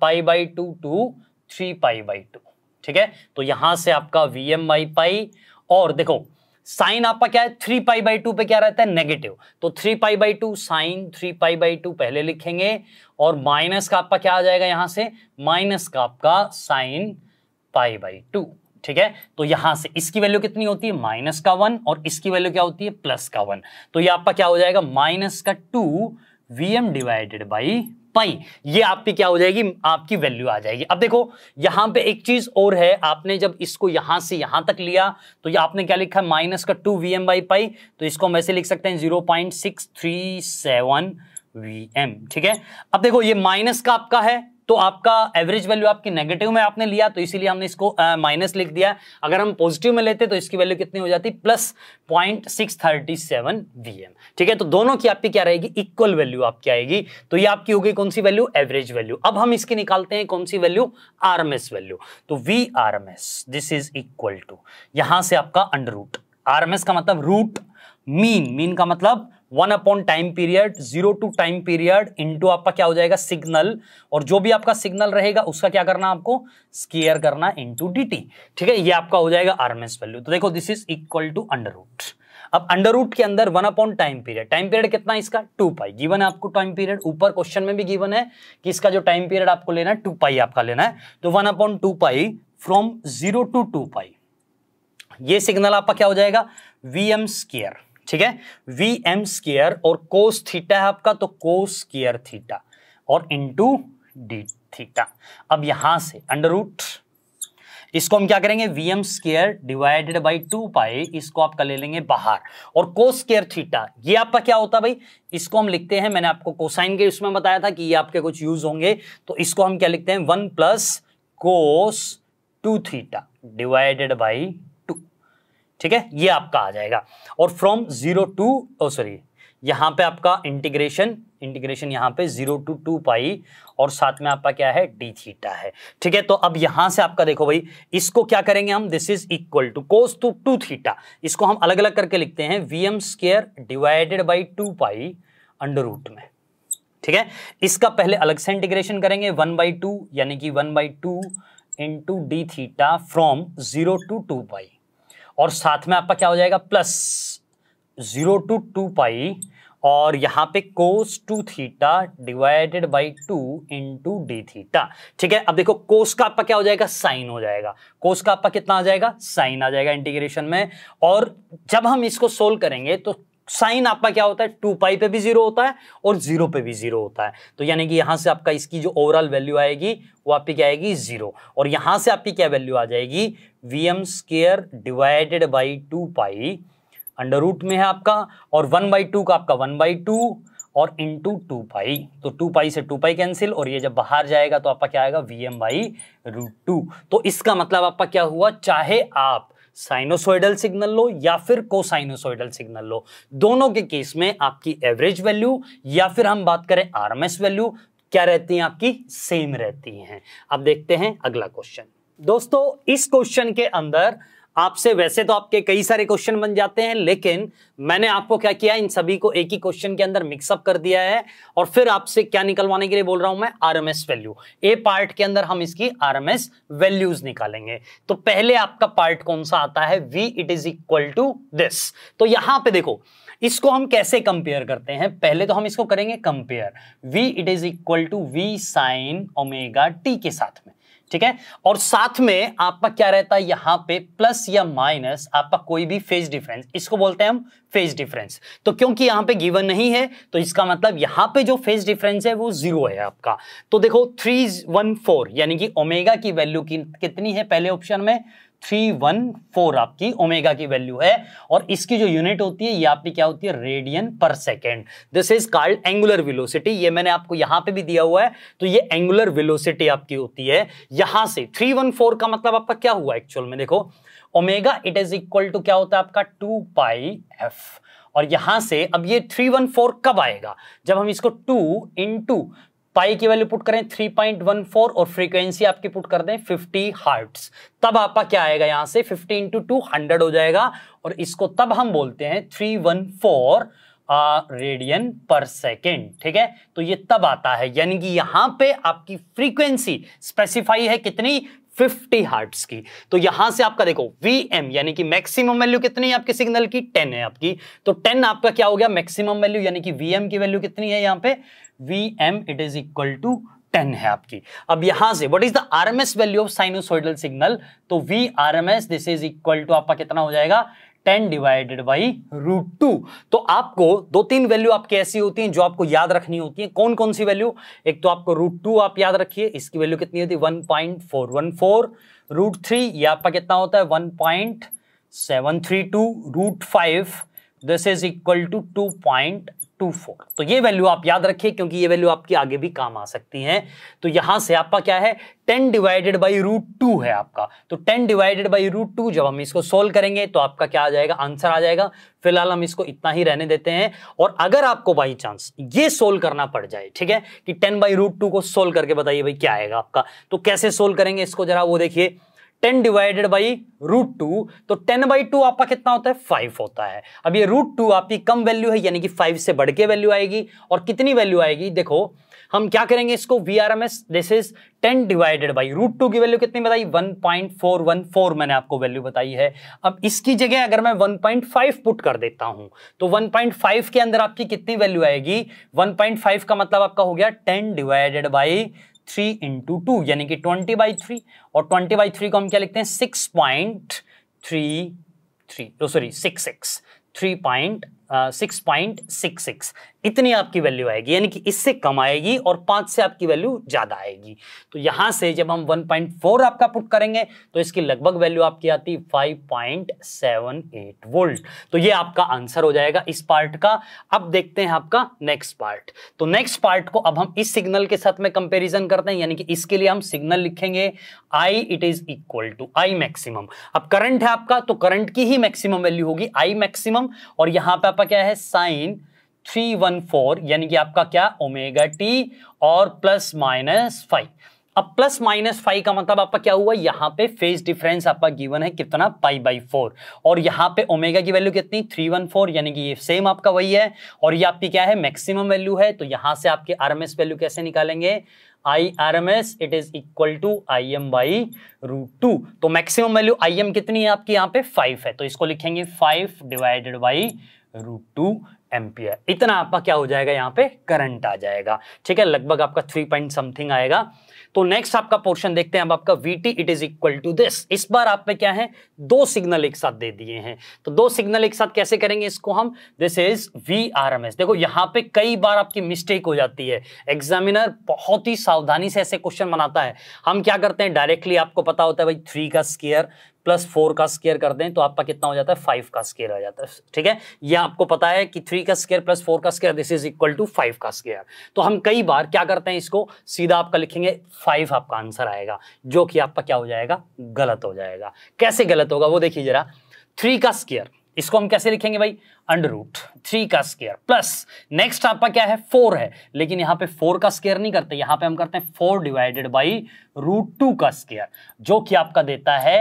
pi by two to three pi by two ठीक है तो यहां से आपका वी एम बाई पाई और देखो साइन आपका क्या है थ्री पाई बाई टू पे क्या रहता है नेगेटिव तो three pi by two sine three pi by two पहले लिखेंगे और माइनस का आपका क्या आ जाएगा यहां से माइनस का आपका साइन पाई बाई टू ठीक है तो यहां से इसकी वैल्यू कितनी होती है माइनस का वन और इसकी वैल्यू क्या होती है प्लस का वन तो ये आपका क्या हो जाएगा माइनस का two v m divided by pi ये आपकी क्या हो जाएगी आपकी वैल्यू आ जाएगी अब देखो यहां पे एक चीज और है आपने जब इसको यहां से यहां तक लिया तो ये आपने क्या लिखा माइनस का two v M by pi तो इसको हम ऐसे लिख सकते हैं zero point six three seven v m ठीक है अब देखो ये माइनस का आपका है तो आपका एवरेज वैल्यू आपकी नेगेटिव में आपने लिया तो इसीलिए हमने इसको माइनस लिख दिया अगर हम पॉजिटिव में लेते तो इसकी वैल्यू कितनी हो जाती plus point six thirty seven VM ठीक है तो दोनों की आपकी क्या रहेगी इक्वल वैल्यू आपकी आएगी तो ये आपकी होगी कौन सी वैल्यू एवरेज वैल्यू अब हम इसकी निकालते हैं कौन सी वैल्यू एस वैल्यू तो V S this is equal to यहां से आपका अंडर रूट आरएमएस का मतलब रूट मीन मीन का मतलब one upon time period zero to time period into आपका क्या हो जाएगा सिग्नल और जो भी आपका सिग्नल रहेगा उसका क्या करना आपको स्केयर करना इनटू डीटी ठीक है ये आपका हो जाएगा आरएमएस वैल्यू तो देखो this is equal to under root अब अंडर रूट के अंदर one upon time period time period कितना है इसका टू पाई गिवन है आपको टाइम पीरियड ऊपर क्वेश्चन में भी गिवन है कि इसका जो टाइम पीरियड आपको लेना है टू पाई आपका लेना है तो one upon two pi from zero to two pi ये सिग्नल आपका क्या हो जाएगा वी एम स्केयर ठीक है वी एम स्केयर और कोस थीटा है आपका तो कोस स्केयर थीटा और इंटू डी थीटा अब यहां से अंडर रूट इसको हम क्या करेंगे V M square divided by two pi इसको आप कर ले लेंगे बाहर और कोस स्केयर थीटा ये आपका क्या होता है भाई इसको हम लिखते हैं मैंने आपको कोसाइन के उसमें बताया था कि ये आपके कुछ यूज होंगे तो इसको हम क्या लिखते हैं one plus cos two theta divided by ठीक है ये आपका आ जाएगा और from zero to oh sorry यहाँ पे आपका इंटीग्रेशन इंटीग्रेशन यहाँ पे जीरो टू टू पाई और साथ में आपका क्या है डी थीटा है ठीक है तो अब यहाँ से आपका देखो भाई इसको क्या करेंगे हम this is equal to cos two two theta इसको हम अलग अलग करके लिखते हैं we M square divided by two pi under root में ठीक है इसका पहले अलग से इंटीग्रेशन करेंगे वन बाई टू यानी कि one by two into D theta from zero to two pi और साथ में आपका क्या हो जाएगा plus zero to two pi और यहाँ पे cos two theta divided by two into D theta ठीक है अब देखो कोस का आपका क्या हो जाएगा साइन हो जाएगा कोस का आपका कितना आ जाएगा साइन आ जाएगा इंटीग्रेशन में और जब हम इसको सोल्व करेंगे तो साइन आपका क्या होता है टू पाई पे भी जीरो होता है और जीरो पे भी जीरो होता है तो यानी कि यहाँ से आपका इसकी जो ओवरऑल वैल्यू आएगी वो आपकी क्या आएगी जीरो और यहाँ से आपकी क्या वैल्यू आ जाएगी V M square divided by two pi under root में है आपका और वन बाई टू का आपका वन बाई टू और इंटू टू पाई तो टू पाई से टू पाई कैंसिल और ये जब बाहर जाएगा तो आपका क्या आएगा V M by root two तो इसका मतलब आपका क्या हुआ चाहे आप साइनोसोइडल सिग्नल लो या फिर कोसाइनोसोइडल सिग्नल लो दोनों के केस में आपकी एवरेज वैल्यू या फिर हम बात करें आरएमएस वैल्यू क्या रहती है आपकी सेम रहती हैं अब देखते हैं अगला क्वेश्चन दोस्तों इस क्वेश्चन के अंदर आपसे वैसे तो आपके कई सारे क्वेश्चन बन जाते हैं लेकिन मैंने आपको क्या किया इन सभी को एक ही क्वेश्चन के अंदर मिक्सअप कर दिया है और फिर आपसे क्या निकलवाने के लिए बोल रहा हूं मैं आरएमएस वैल्यू ए पार्ट के अंदर हम इसकी आरएमएस वैल्यूज निकालेंगे तो पहले आपका पार्ट कौन सा आता है V it is equal to this तो यहां पर देखो इसको हम कैसे कंपेयर करते हैं पहले तो हम इसको करेंगे compare v it is equal to V sine omega T के साथ में ठीक है और साथ में आपका क्या रहता है यहां पे प्लस या माइनस आपका कोई भी फेज डिफरेंस इसको बोलते हैं हम फेज डिफरेंस तो क्योंकि यहां पे गिवन नहीं है तो इसका मतलब यहां पे जो फेज डिफरेंस है वो जीरो है आपका तो देखो थ्री वन फोर यानी कि ओमेगा की वैल्यू की कितनी है पहले ऑप्शन में थ्री वन फोर आपकी ओमेगा की वैल्यू है और इसकी जो यूनिट होती है ये आपकी क्या होती है रेडियन पर second this is called angular velocity ये मैंने आपको यहां पे भी दिया हुआ है तो ये एंगुलर विलोसिटी आपकी होती है यहां से थ्री वन फोर का मतलब आपका क्या हुआ एक्चुअल में देखो omega it is equal to क्या होता है आपका टू पाई एफ और यहां से अब ये थ्री वन फोर कब आएगा जब हम इसको टू इन टू पाई की वैल्यू पुट करें 3.14 और फ्रीक्वेंसी आपकी पुट कर दें 50 हार्ट तब आपका क्या आएगा यहां से 50 इंटू टू हंड्रेड हो जाएगा और इसको तब हम बोलते हैं 314 रेडियन पर सेकेंड ठीक है तो ये तब आता है यानी कि यहां पे आपकी फ्रीक्वेंसी स्पेसिफाई है कितनी 50 हार्ट्स की तो यहां से आपका देखो Vm यानी कि मैक्सिमम वैल्यू कितनी है आपके सिग्नल की 10 है आपकी तो 10 आपका क्या हो गया मैक्सिमम वैल्यू यानी कि Vm की वैल्यू कितनी है यहां पे Vm it is equal to 10 है आपकी अब यहां से what is the RMS value of sinusoidal signal तो V RMS this is equal to आपका कितना हो जाएगा ten divided by root two तो आपको दो तीन वैल्यू आपकी ऐसी होती हैं जो आपको याद रखनी होती है कौन कौन सी वैल्यू एक तो आपको रूट टू आप याद रखिए इसकी वैल्यू कितनी होती है one point four one four root three ये आपका कितना होता है one point seven three two root five this is equal to two point two four तो ये वैल्यू आप याद रखिए क्योंकि ये वैल्यू आपकी आगे भी काम आ सकती हैं तो यहां से आपका क्या है ten divided by root two है आपका तो ten divided by root two जब हम इसको सोल्व करेंगे तो आपका क्या आ जाएगा आंसर आ जाएगा फिलहाल हम इसको इतना ही रहने देते हैं और अगर आपको बाई चांस ये सोल्व करना पड़ जाए ठीक है कि टेन बाई रूट टू को सोल्व करके बताइए भाई क्या आएगा आपका तो कैसे सोल्व करेंगे इसको जरा वो देखिए ten divided by root two तो टेन बाई टू आपका कितना होता है फाइव होता है अब ये रूट टू आपकी कम वैल्यू है यानी कि फाइव से बढ़ के वैल्यू आएगी और कितनी वैल्यू आएगी देखो हम क्या करेंगे इसको V R M S this is ten divided by root two की वैल्यू कितनी बताई one point four one four मैंने आपको वैल्यू बताई है अब इसकी जगह अगर मैं वन पॉइंट फाइव पुट कर देता हूं तो वन पॉइंट फाइव के अंदर आपकी कितनी वैल्यू आएगी वन पॉइंट फाइव का मतलब आपका हो गया ten divided by three into two यानी कि ट्वेंटी बाई थ्री और ट्वेंटी बाई थ्री को हम क्या लिखते हैं six point three three sorry six six three point six point six six इतनी आपकी वैल्यू आएगी यानी कि इससे कम आएगी और पांच से आपकी वैल्यू ज़्यादा आएगी तो यहां से जब हम वन पॉइंट फोर आपका पुट करेंगे तो इसकी लगभग वैल्यू आपकी आती five point seven eight volt तो ये आपका आंसर हो जाएगा इस पार्ट का अब देखते हैं आपका नेक्स्ट पार्ट तो नेक्स्ट पार्ट को अब हम इस सिग्नल के साथ में कंपेरिजन करते हैं यानी कि इसके लिए हम सिग्नल लिखेंगे I it is equal to I maximum अब करंट है आपका तो करंट की ही मैक्सिमम वैल्यू होगी आई मैक्सिमम और यहां पर आप आपका क्या है साइन थ्री वन फोर यानी कि आपका क्या ओमेगा टी और प्लस माइनस फाइव अब प्लस माइनस फाइव का मतलब आपका क्या हुआ यहाँ पे फेज डिफरेंस आपका गिवन है कितना पाई बाई फोर और यहाँ पे ओमेगा की वैल्यू कितनी थ्री वन फोर यानी कि ये सेम आपका वही है और ये आपकी क्या है मैक्सिमम वैल्यू है तो यहाँ से आपके आरएमएस वैल्यू कैसे निकालेंगे I R M S it is equal to I M by root two तो मैक्सिमम वैल्यू आई एम कितनी है आपकी यहाँ पे फाइव है तो इसको लिखेंगे five divided by root two ampere इतना आपका क्या हो जाएगा यहाँ पे करंट आ जाएगा ठीक है लगभग आपका थ्री पॉइंट समथिंग आएगा तो नेक्स्ट आपका पोर्शन देखते हैं अब आपका V T it is equal to this इस बार आप में क्या है दो सिग्नल एक साथ दे दिए हैं तो दो सिग्नल एक साथ कैसे करेंगे इसको हम this is V R M S देखो यहाँ पे कई बार आपकी मिस्टेक हो जाती है एग्जामिनर बहुत ही सावधानी से ऐसे क्वेश्चन बनाता है हम क्या करते हैं डायरेक्टली आपको पता होता है भाई थ्री का स्केयर प्लस फोर का स्केयर कर दें तो आपका कितना हो जाता है फाइव का स्केयर आ जाता है ठीक है ये आपको पता है कि थ्री का स्केयर प्लस फोर का square this is equal to five का स्केयर तो हम कई बार क्या करते हैं इसको सीधा आपका लिखेंगे फाइव आपका आंसर आएगा जो कि आपका क्या हो जाएगा गलत हो जाएगा कैसे गलत होगा वो देखिए जरा थ्री का स्केयर इसको हम कैसे लिखेंगे भाई अंडर रूट थ्री का स्केयर प्लस नेक्स्ट आपका क्या है फोर है लेकिन यहां पे फोर का स्केयर नहीं करते यहां पे हम करते हैं four divided by root two का स्केयर जो कि आपका देता है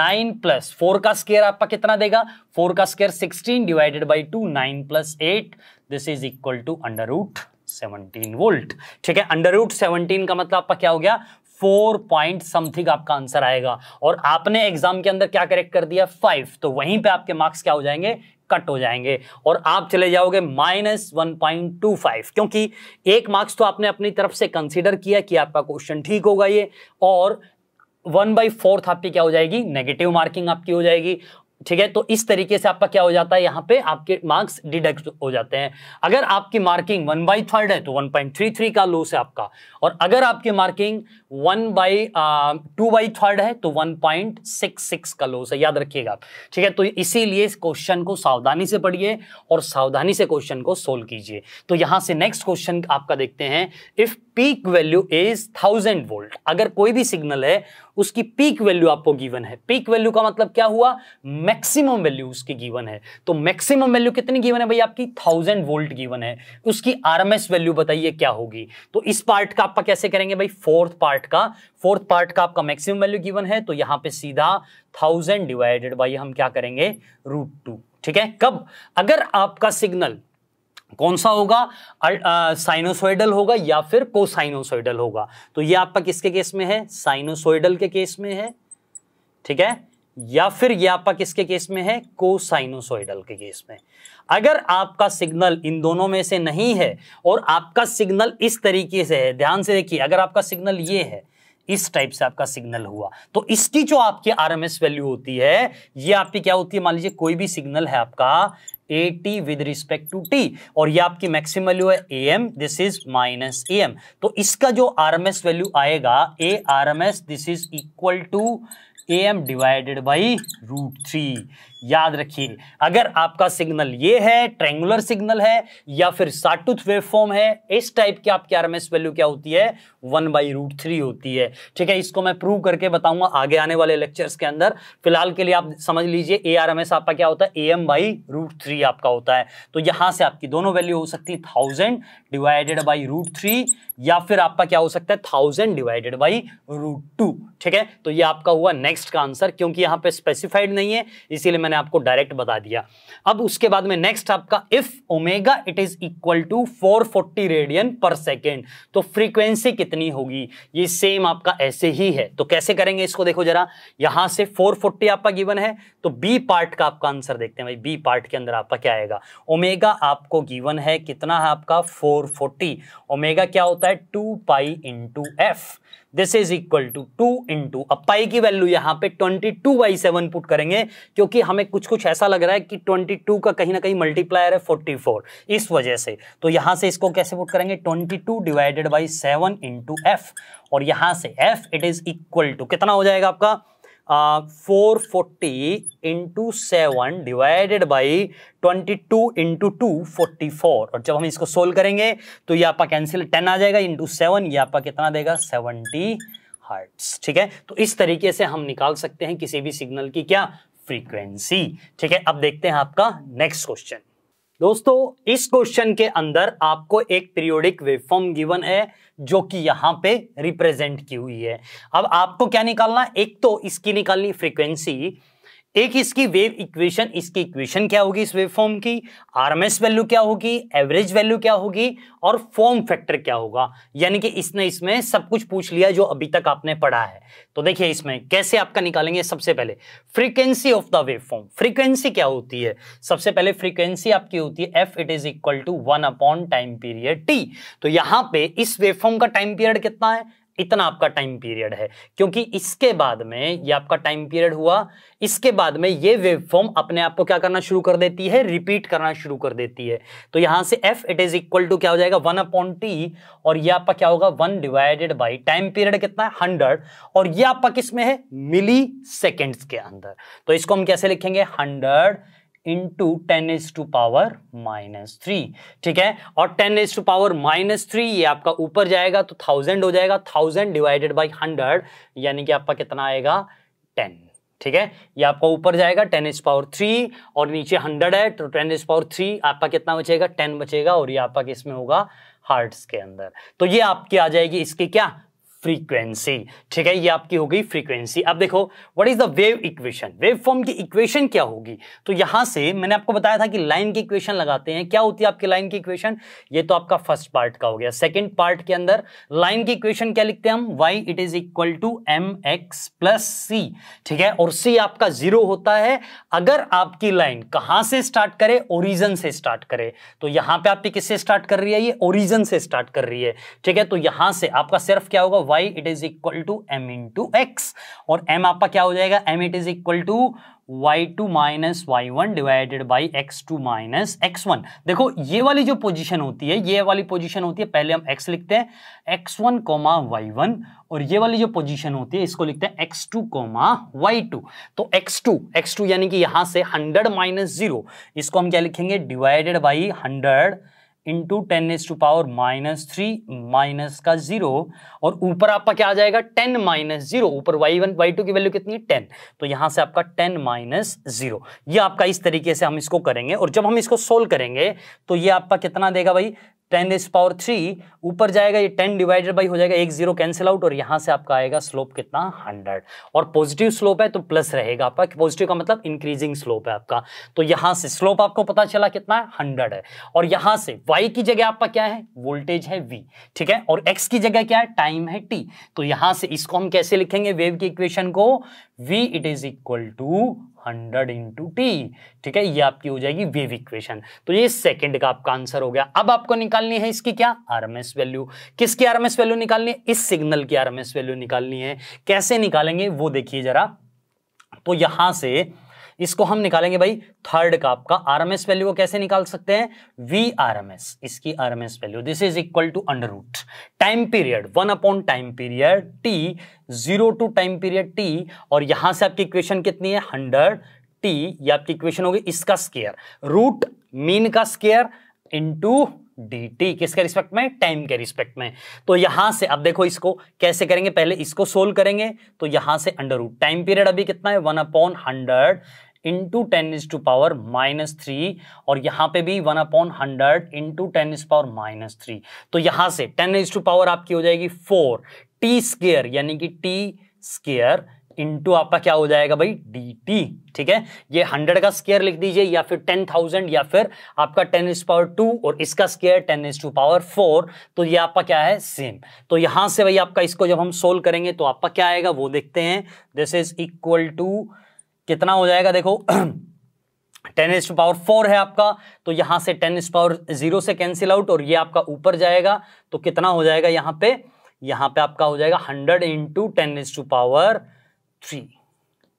नाइन प्लस फोर का स्केयर आपका कितना देगा फोर का square sixteen divided by two nine plus eight this is equal to under root 17 volt ठीक है अंडर रूट सेवनटीन का मतलब आपका क्या हो गया फोर पॉइंट समथिंग आपका आंसर आएगा और आपने एग्जाम के अंदर क्या करेक्ट कर दिया फाइव तो वहीं पे आपके मार्क्स क्या हो जाएंगे कट हो जाएंगे और आप चले जाओगे minus one point two five क्योंकि एक मार्क्स तो आपने अपनी तरफ से कंसिडर किया कि आपका क्वेश्चन ठीक होगा ये और वन बाई फोर्थ आपकी क्या हो जाएगी नेगेटिव मार्किंग आपकी हो जाएगी ठीक है तो इस तरीके से आपका क्या हो जाता है यहाँ पे आपके मार्क्स डिडक्ट हो जाते हैं अगर आपकी मार्किंग वन बाई थर्ड है तो वन पॉइंट थ्री थ्री का लोस है आपका और अगर आपकी marking one by two by third है तो वन पॉइंट सिक्स सिक्स का लोस है याद रखिएगा ठीक है तो इसीलिए इस क्वेश्चन को सावधानी से पढ़िए और सावधानी से क्वेश्चन को सोल्व कीजिए तो यहाँ से नेक्स्ट क्वेश्चन आपका देखते हैं if peak value is thousand volt अगर कोई भी सिग्नल है उसकी पीक वैल्यू आपको गिवन है पीक वैल्यू का मतलब क्या हुआ मैक्सिमम वैल्यू उसकी गिवन है तो मैक्सिमम वैल्यू कितनी गिवन है भाई आपकी थाउजेंड वोल्ट गिवन है उसकी आरएमएस वैल्यू बताइए क्या होगी तो इस पार्ट का आपका कैसे करेंगे भाई फोर्थ पार्ट का फोर्थ पार्ट का आपका मैक्सिमम वैल्यू गिवन है तो यहां पर सीधा थाउजेंड डिवाइडेड बाई हम क्या करेंगे रूट टू ठीक है कब अगर आपका सिग्नल कौन सा होगा साइनोसोइडल होगा या फिर कोसाइनोसोइडल होगा तो ये आपका किसके केस में है साइनोसोइडल के केस में है ठीक है या फिर ये आपका किसके केस में है कोसाइनोसोइडल के केस में अगर आपका सिग्नल इन दोनों में से नहीं है और आपका सिग्नल इस तरीके से है ध्यान से देखिए अगर आपका सिग्नल ये है इस टाइप से आपका सिग्नल हुआ तो इसकी जो आपकी आरएमएस वैल्यू होती है ये आपकी क्या होती है मान लीजिए कोई भी सिग्नल है आपका A T with respect to T और ये आपकी मैक्सिम वैल्यू है A M this is minus A M तो इसका जो आर एम एस वैल्यू आएगा A R M S this is equal to A M divided by root three याद रखिए अगर आपका सिग्नल ये है ट्रेंगुलर सिग्नल है या फिर साटूथ वेवफॉर्म है इस टाइप की आपकी आरएमएस वैल्यू क्या होती है वन बाई रूट थ्री होती है ठीक है इसको मैं प्रूव करके बताऊंगा आगे आने वाले लेक्चर्स के अंदर फिलहाल के लिए आप समझ लीजिए ए आर एम एस आपका क्या होता है A M by root three आपका होता है तो यहां से आपकी दोनों वैल्यू हो सकती है thousand divided by root three या फिर आपका क्या हो सकता है thousand divided by root two ठीक है तो ये आपका हुआ नेक्स्ट का आंसर क्योंकि यहां पे स्पेसिफाइड नहीं है इसीलिए मैंने मैंने आपको डायरेक्ट बता दिया अब उसके बाद में नेक्स्ट आपका if omega it is equal to 440 radian पर सेकेंड तो फ्रीक्वेंसी कितनी होगी ये सेम आपका ऐसे ही है तो कैसे करेंगे इसको देखो जरा यहां से 440 आपका गिवन है तो बी पार्ट का आपका आंसर देखते हैं भाई बी पार्ट के अंदर आपका क्या आएगा ओमेगा आपको गिवन है कितना है आपका 440 ओमेगा क्या होता है two pi into F this is equal to two into अब पाई की वैल्यू यहाँ पे twenty two by seven put करेंगे क्योंकि हमें कुछ कुछ ऐसा लग रहा है कि ट्वेंटी टू का कहीं ना कहीं मल्टीप्लायर है फोर्टी फोर इस वजह से तो यहाँ से इसको कैसे पुट करेंगे twenty two divided by seven into F और यहाँ से F it is equal to कितना हो जाएगा आपका four forty into seven divided by twenty two into two forty four और जब हम इसको सोल्व करेंगे तो ये आपका कैंसिल टेन आ जाएगा इंटू सेवन ये आपका कितना देगा सेवनटी हर्ट्स ठीक है तो इस तरीके से हम निकाल सकते हैं किसी भी सिग्नल की क्या फ्रीक्वेंसी ठीक है अब देखते हैं आपका नेक्स्ट क्वेश्चन दोस्तों इस क्वेश्चन के अंदर आपको एक पीरियोडिक वेवफॉर्म गिवन है जो कि यहां पे रिप्रेजेंट की हुई है अब आपको क्या निकालना एक तो इसकी निकालनी फ्रीक्वेंसी एक इसकी वेव इक्वेशन इसकी इक्वेशन क्या होगी इस वेव फॉर्म की आरएमएस वैल्यू क्या होगी एवरेज वैल्यू क्या होगी और फॉर्म फैक्टर क्या होगा यानी कि इसने इसमें सब कुछ पूछ लिया जो अभी तक आपने पढ़ा है तो देखिए इसमें कैसे आपका निकालेंगे सबसे पहले frequency of the wave form frequency क्या होती है सबसे पहले फ्रीक्वेंसी आपकी होती है F it is equal to one upon time period T तो यहां पर इस वेव फॉर्म का टाइम पीरियड कितना है इतना आपका टाइम पीरियड है क्योंकि इसके बाद में ये आपका टाइम पीरियड हुआ इसके बाद में ये वेब फॉर्म अपने आप को क्या करना शुरू कर देती है रिपीट करना शुरू कर देती है तो यहां से F it is equal to क्या हो जाएगा वन अपॉन टी और ये आपका क्या होगा one divided by time period कितना है हंड्रेड और ये आपका किसमें है मिली सेकेंड्स के अंदर तो इसको हम कैसे लिखेंगे hundred into ten as to power minus three ठीक है और ten as to power minus three ये आपका ऊपर जाएगा तो थाउजेंड हो जाएगा थाउजेंड डिवाइडेड बाई हंड्रेड यानी कि आपका कितना आएगा टेन ठीक है ये आपका ऊपर जाएगा टेन एज पावर थ्री और नीचे हंड्रेड है तो टेन एज पावर थ्री आपका कितना बचेगा टेन बचेगा और ये आपका किसमें होगा हार्ट्स के अंदर तो ये आपकी आ जाएगी इसके क्या फ्रीक्वेंसी ठीक है ये आपकी हो गई फ्रीक्वेंसी अब देखो what is the wave equation wave form की इक्वेशन क्या होगी तो यहां से मैंने आपको बताया था कि लाइन की इक्वेशन लगाते हैं क्या होती है आपकी लाइन की इक्वेशन ये तो आपका फर्स्ट पार्ट का हो गया सेकंड पार्ट के अंदर लाइन की इक्वेशन क्या लिखते हैं हम Y it is equal to M x plus C ठीक है और सी आपका जीरो होता है अगर आपकी लाइन कहां से स्टार्ट करे ओरिजन से स्टार्ट करे तो यहां पर आपकी किससे स्टार्ट कर रही है ये ओरिजन से स्टार्ट कर रही है ठीक है तो यहां से आपका सिर्फ क्या होगा Y it is equal to M into X और एम आपका क्या हो जाएगा M it is equal to Y two minus Y one divided by x two minus x one देखो ये वाली जो पोजिशन होती है ये वाली पोजिशन होती है पहले हम एक्स लिखते हैं X one comma Y one और ये वाली जो पोजिशन होती है इसको लिखते हैं X two comma Y two तो एक्स टू एक्स टू यानी कि यहां से हंड्रेड माइनस जीरो इसको हम क्या लिखेंगे divided by hundred into ten as to power minus three minus का जीरो और ऊपर आपका क्या आ जाएगा टेन माइनस जीरो ऊपर वाई वन वाई टू की वैल्यू कितनी है टेन तो यहां से आपका टेन माइनस जीरो आपका इस तरीके से हम इसको करेंगे और जब हम इसको सोल्व करेंगे तो ये आपका कितना देगा भाई टेन इज पावर थ्री ऊपर जाएगा ये टेन डिवाइडेड बाई हो जाएगा एक जीरो कैंसिल आउट और यहाँ से आपका आएगा स्लोप कितना हंड्रेड और पॉजिटिव स्लोप है तो प्लस रहेगा आपका पॉजिटिव का मतलब इंक्रीजिंग स्लोप है आपका तो यहाँ से स्लोप आपको पता चला कितना है हंड्रेड है और यहाँ से वाई की जगह आपका क्या है वोल्टेज है वी ठीक है और एक्स की जगह क्या है टाइम है टी तो यहाँ से इसको हम कैसे लिखेंगे वेव की इक्वेशन को v it is equal to hundred into t ठीक है ये आपकी हो जाएगी वेव इक्वेशन तो ये सेकंड का आपका आंसर हो गया अब आपको निकाल निकालनी है इसकी क्या आरएमएस वैल्यू किसकी आरएमएस वैल्यू निकालनी है इस सिग्नल की आरएमएस वैल्यू निकालनी है कैसे निकालेंगे वो देखिए जरा तो यहां से इसको हम निकालेंगे भाई थर्ड का आपका आरएमएस वैल्यू को कैसे निकाल सकते हैं वी आरएमएस इसकी RMS value this is equal to under root time period one upon time period t zero to time period t और यहां से आपकी इक्वेशन कितनी है हंड्रेड टी ये आपकी इक्वेशन होगी इसका स्केयर रूट मीन का स्केयर इंटू डी टी किसके रिस्पेक्ट में टाइम के रिस्पेक्ट में तो यहां से अब देखो इसको कैसे करेंगे पहले इसको सोल्व करेंगे तो यहां से अंडर रूट टाइम पीरियड अभी कितना है one upon hundred into ten is to power minus three और यहां पे भी one upon hundred into ten is power minus three तो यहां से टेन इज टू पावर आपकी हो जाएगी फोर टी स्केयर यानी कि टी स्केयर इंटू आपका क्या हो जाएगा भाई डी टी ठीक है ये हंड्रेड का स्केयर लिख दीजिए या फिर टेन थाउजेंड या फिर आपका टेन इज पावर टू और इसका square ten is to power four तो ये आपका क्या है सेम तो यहां से भाई आपका इसको जब हम सोल्व करेंगे तो आपका क्या आएगा वो देखते हैं दिस इज इक्वल टू कितना हो जाएगा देखो ten is to power four है आपका तो यहां से टेन इज पावर जीरो से कैंसिल आउट और ये आपका ऊपर जाएगा तो कितना हो जाएगा यहां पे यहां पे आपका हो जाएगा hundred into ten is to power three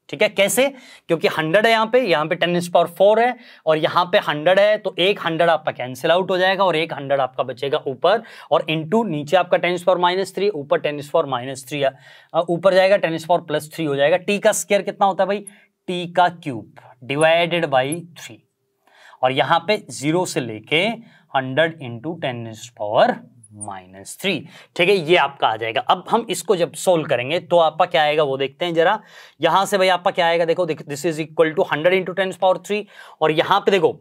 ठीक है कैसे क्योंकि हंड्रेड है यहां पे यहां पे टेन पावर फोर है और यहां पे हंड्रेड है तो एक हंड्रेड आपका कैंसिल आउट हो जाएगा और एक हंड्रेड आपका बचेगा ऊपर और इनटू नीचे आपका टेन पावर माइनस थ्री ऊपर टेन पावर माइनस थ्री ऊपर जाएगा टेन पावर प्लस थ्री हो जाएगा टी का स्केयर कितना होता है भाई टी का क्यूब डिवाइडेड बाई थ्री और यहां पर जीरो से लेके hundred into ten power minus three ठीक है ये आपका आ जाएगा अब हम इसको जब सोल्व करेंगे तो आपका क्या आएगा वो देखते हैं जरा यहां से भाई आपका क्या आएगा देखो this is equal to hundred into ten power three और यहां पे देखो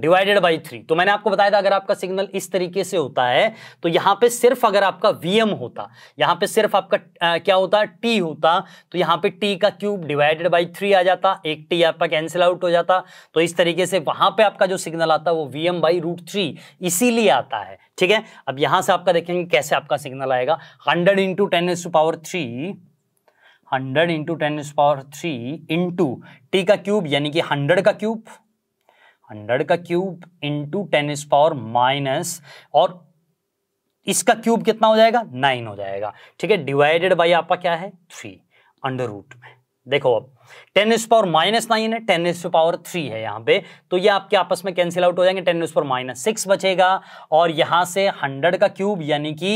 डिवाइडेड बाई थ्री तो मैंने आपको बताया था अगर आपका सिग्नल इस तरीके से होता है तो यहां पे सिर्फ अगर आपका वीएम होता यहाँ पे सिर्फ आपका आ, क्या होता टी होता तो यहां पे टी का क्यूब डिवाइडेड बाई थ्री आ जाता एक टी आपका कैंसिल आउट हो जाता तो इस तरीके से वहां पे आपका जो सिग्नल आता वो v M by root three इसीलिए आता है ठीक है अब यहां से आपका देखेंगे कैसे आपका सिग्नल आएगा hundred into ten is power three hundred into ten is power three into t का क्यूब यानी कि हंड्रेड का क्यूब हंड्रेड का cube into ten is power minus और इसका क्यूब कितना हो जाएगा नाइन हो जाएगा ठीक है डिवाइडेड बाई आपका क्या है थ्री अंडर रूट में देखो अब ten is power minus nine है टेन इस पावर थ्री है यहां पे तो ये आपके आपस में कैंसिल आउट हो जाएंगे ten is power minus six बचेगा और यहां से हंड्रेड का क्यूब यानी कि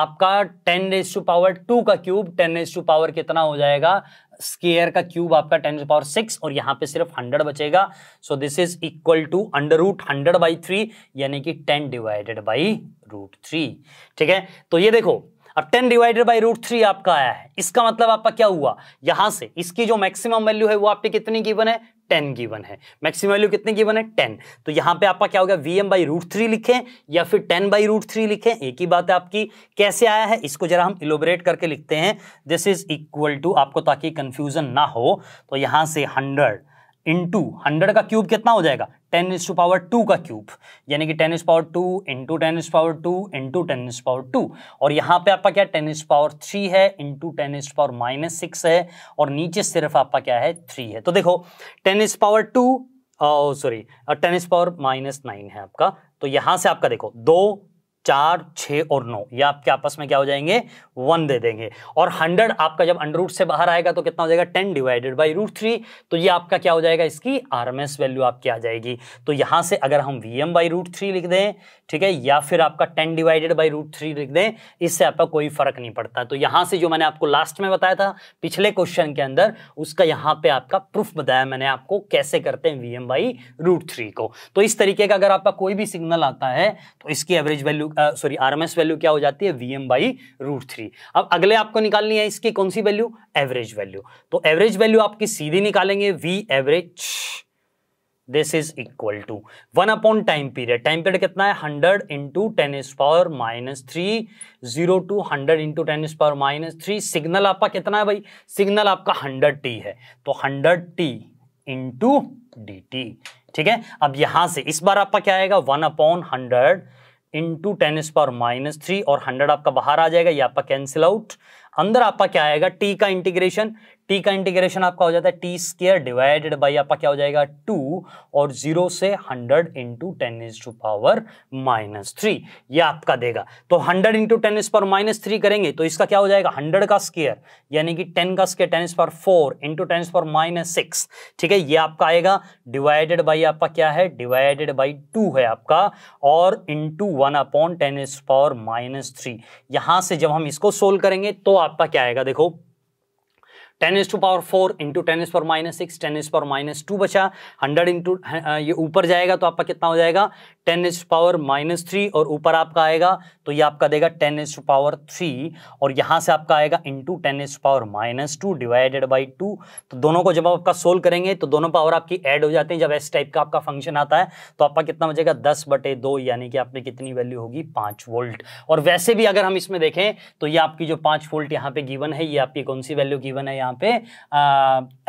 आपका ten is to power two का cube ten is to power कितना हो जाएगा स्केयर का क्यूब आपका टेन पावर सिक्स और यहाँ पे सिर्फ हंड्रेड बचेगा so this is equal to under root hundred by three यानी कि ten divided by root three ठीक है तो ये देखो अब ten divided by root three आपका आया है इसका मतलब आपका क्या हुआ यहां से इसकी जो मैक्सिमम वैल्यू है वो आपकी कितनी गिवन है टेन गिवन है मैक्सिमम वैल्यू कितने गिवन है टेन तो यहाँ पे आपका क्या हो गया v M by root three लिखें या फिर टेन बाई रूट थ्री लिखें एक ही बात है आपकी कैसे आया है इसको जरा हम इलोबरेट करके लिखते हैं दिस इज इक्वल टू आपको ताकि कंफ्यूजन ना हो तो यहाँ से हंड्रेड इंटू हंड्रेड का क्यूब कितना हो जाएगा ten is to power two का क्यूब यानी कि ten is power two into ten is power two into ten is power two और यहाँ पे आपका क्या टेन इज पावर थ्री है into ten is power minus six है और नीचे सिर्फ आपका क्या है थ्री है तो देखो ten is power two sorry ten is power minus nine है आपका तो यहाँ से आपका देखो दो चार छः और नौ ये आपके आपस में क्या हो जाएंगे वन दे देंगे और हंड्रेड आपका जब अंडर रूट से बाहर आएगा तो कितना हो जाएगा ten divided by root three तो ये आपका क्या हो जाएगा इसकी आर वैल्यू आपकी आ जाएगी तो यहाँ से अगर हम v M by root three लिख दें ठीक है या फिर आपका ten divided by root three लिख दें इससे आपका कोई फर्क नहीं पड़ता तो यहाँ से जो मैंने आपको लास्ट में बताया था पिछले क्वेश्चन के अंदर उसका यहाँ पे आपका प्रूफ बताया मैंने आपको कैसे करते हैं V M by root three को तो इस तरीके का अगर आपका कोई भी सिग्नल आता है तो इसकी average value sorry r value क्या हो जाती है v M by root three अब अगले आपको निकालनी है इसकी कौन सी वैल्यू एवरेज वैल्यू तो एवरेज वैल्यू आपकी सीधी निकालेंगे v average this is equal to one upon time period time period कितना है hundred into ten is power minus three zero to hundred into ten is power minus three signal आपका कितना है भाई signal आपका हंड्रेड टी है तो hundred t into d t ठीक है अब यहां से इस बार आपका क्या आएगा one upon hundred into ten is power minus three और हंड्रेड आपका बाहर आ जाएगा ये आपका कैंसिल आउट अंदर आपका क्या आएगा टी का इंटीग्रेशन टी का इंटीग्रेशन आपका हो जाता है टी स्केयर डिवाइडेड बाई आपका क्या हो जाएगा टू और जीरो से hundred into ten is to power minus three ये आपका देगा तो hundred into ten is power minus three करेंगे तो इसका क्या हो जाएगा हंड्रेड का स्केयर यानी कि टेन का square ten is power four into ten is power minus six ठीक है ये आपका आएगा डिवाइडेड बाई आपका क्या है डिवाइडेड बाई टू है आपका और into one upon ten is power minus three यहां से जब हम इसको सोल्व करेंगे तो आपका क्या आएगा देखो ten is to power four into ten is power minus six ten is power minus two बचा हंड्रेड इंटू हाँ, ये ऊपर जाएगा तो आपका कितना हो जाएगा ten is power minus three और ऊपर आपका आएगा तो ये आपका देगा टेन एच पावर थ्री और यहाँ से आपका आएगा into ten is power minus two divided by two तो दोनों को जब आपका सोल्व करेंगे तो दोनों पावर आपकी ऐड हो जाते हैं जब एस टाइप का आपका फंक्शन आता है तो आपका कितना बचेगा दस बटे दो यानी कि आपने कितनी वैल्यू होगी पाँच वोल्ट और वैसे भी अगर हम इसमें देखें तो ये आपकी जो पाँच वोल्ट यहाँ पे गिवन है ये आपकी कौन सी वैल्यू गिवन है यहाँ पे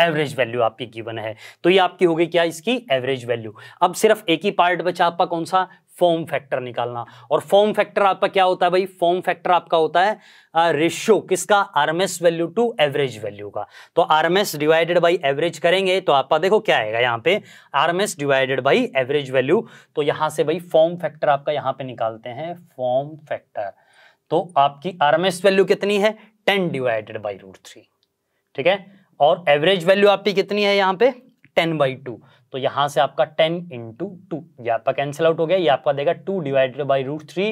एवरेज वैल्यू आपकी गिवन है तो ये आपकी होगी क्या इसकी एवरेज वैल्यू अब सिर्फ एक ही पार्ट बचा आपका कौन सा फॉर्म फैक्टर निकालना और फॉर्म फैक्टर आपका क्या होता है भाई फॉर्म फैक्टर आपका होता है रेशियो किसका RMS value to average value का तो आरएमएस डिवाइडेड बाय एवरेज करेंगे तो आपका देखो क्या आएगा यहाँ पे RMS divided by average value तो यहां से भाई फॉर्म फैक्टर आपका यहाँ पे निकालते हैं फॉर्म फैक्टर तो आपकी आरएमएस वैल्यू कितनी है ten divided by root three ठीक है और एवरेज वैल्यू आपकी कितनी है यहाँ पे टेन बाई टू तो यहां से आपका टेन इंटू टू ये आपका कैंसिल आउट हो गया ये आपका देगा two divided by root three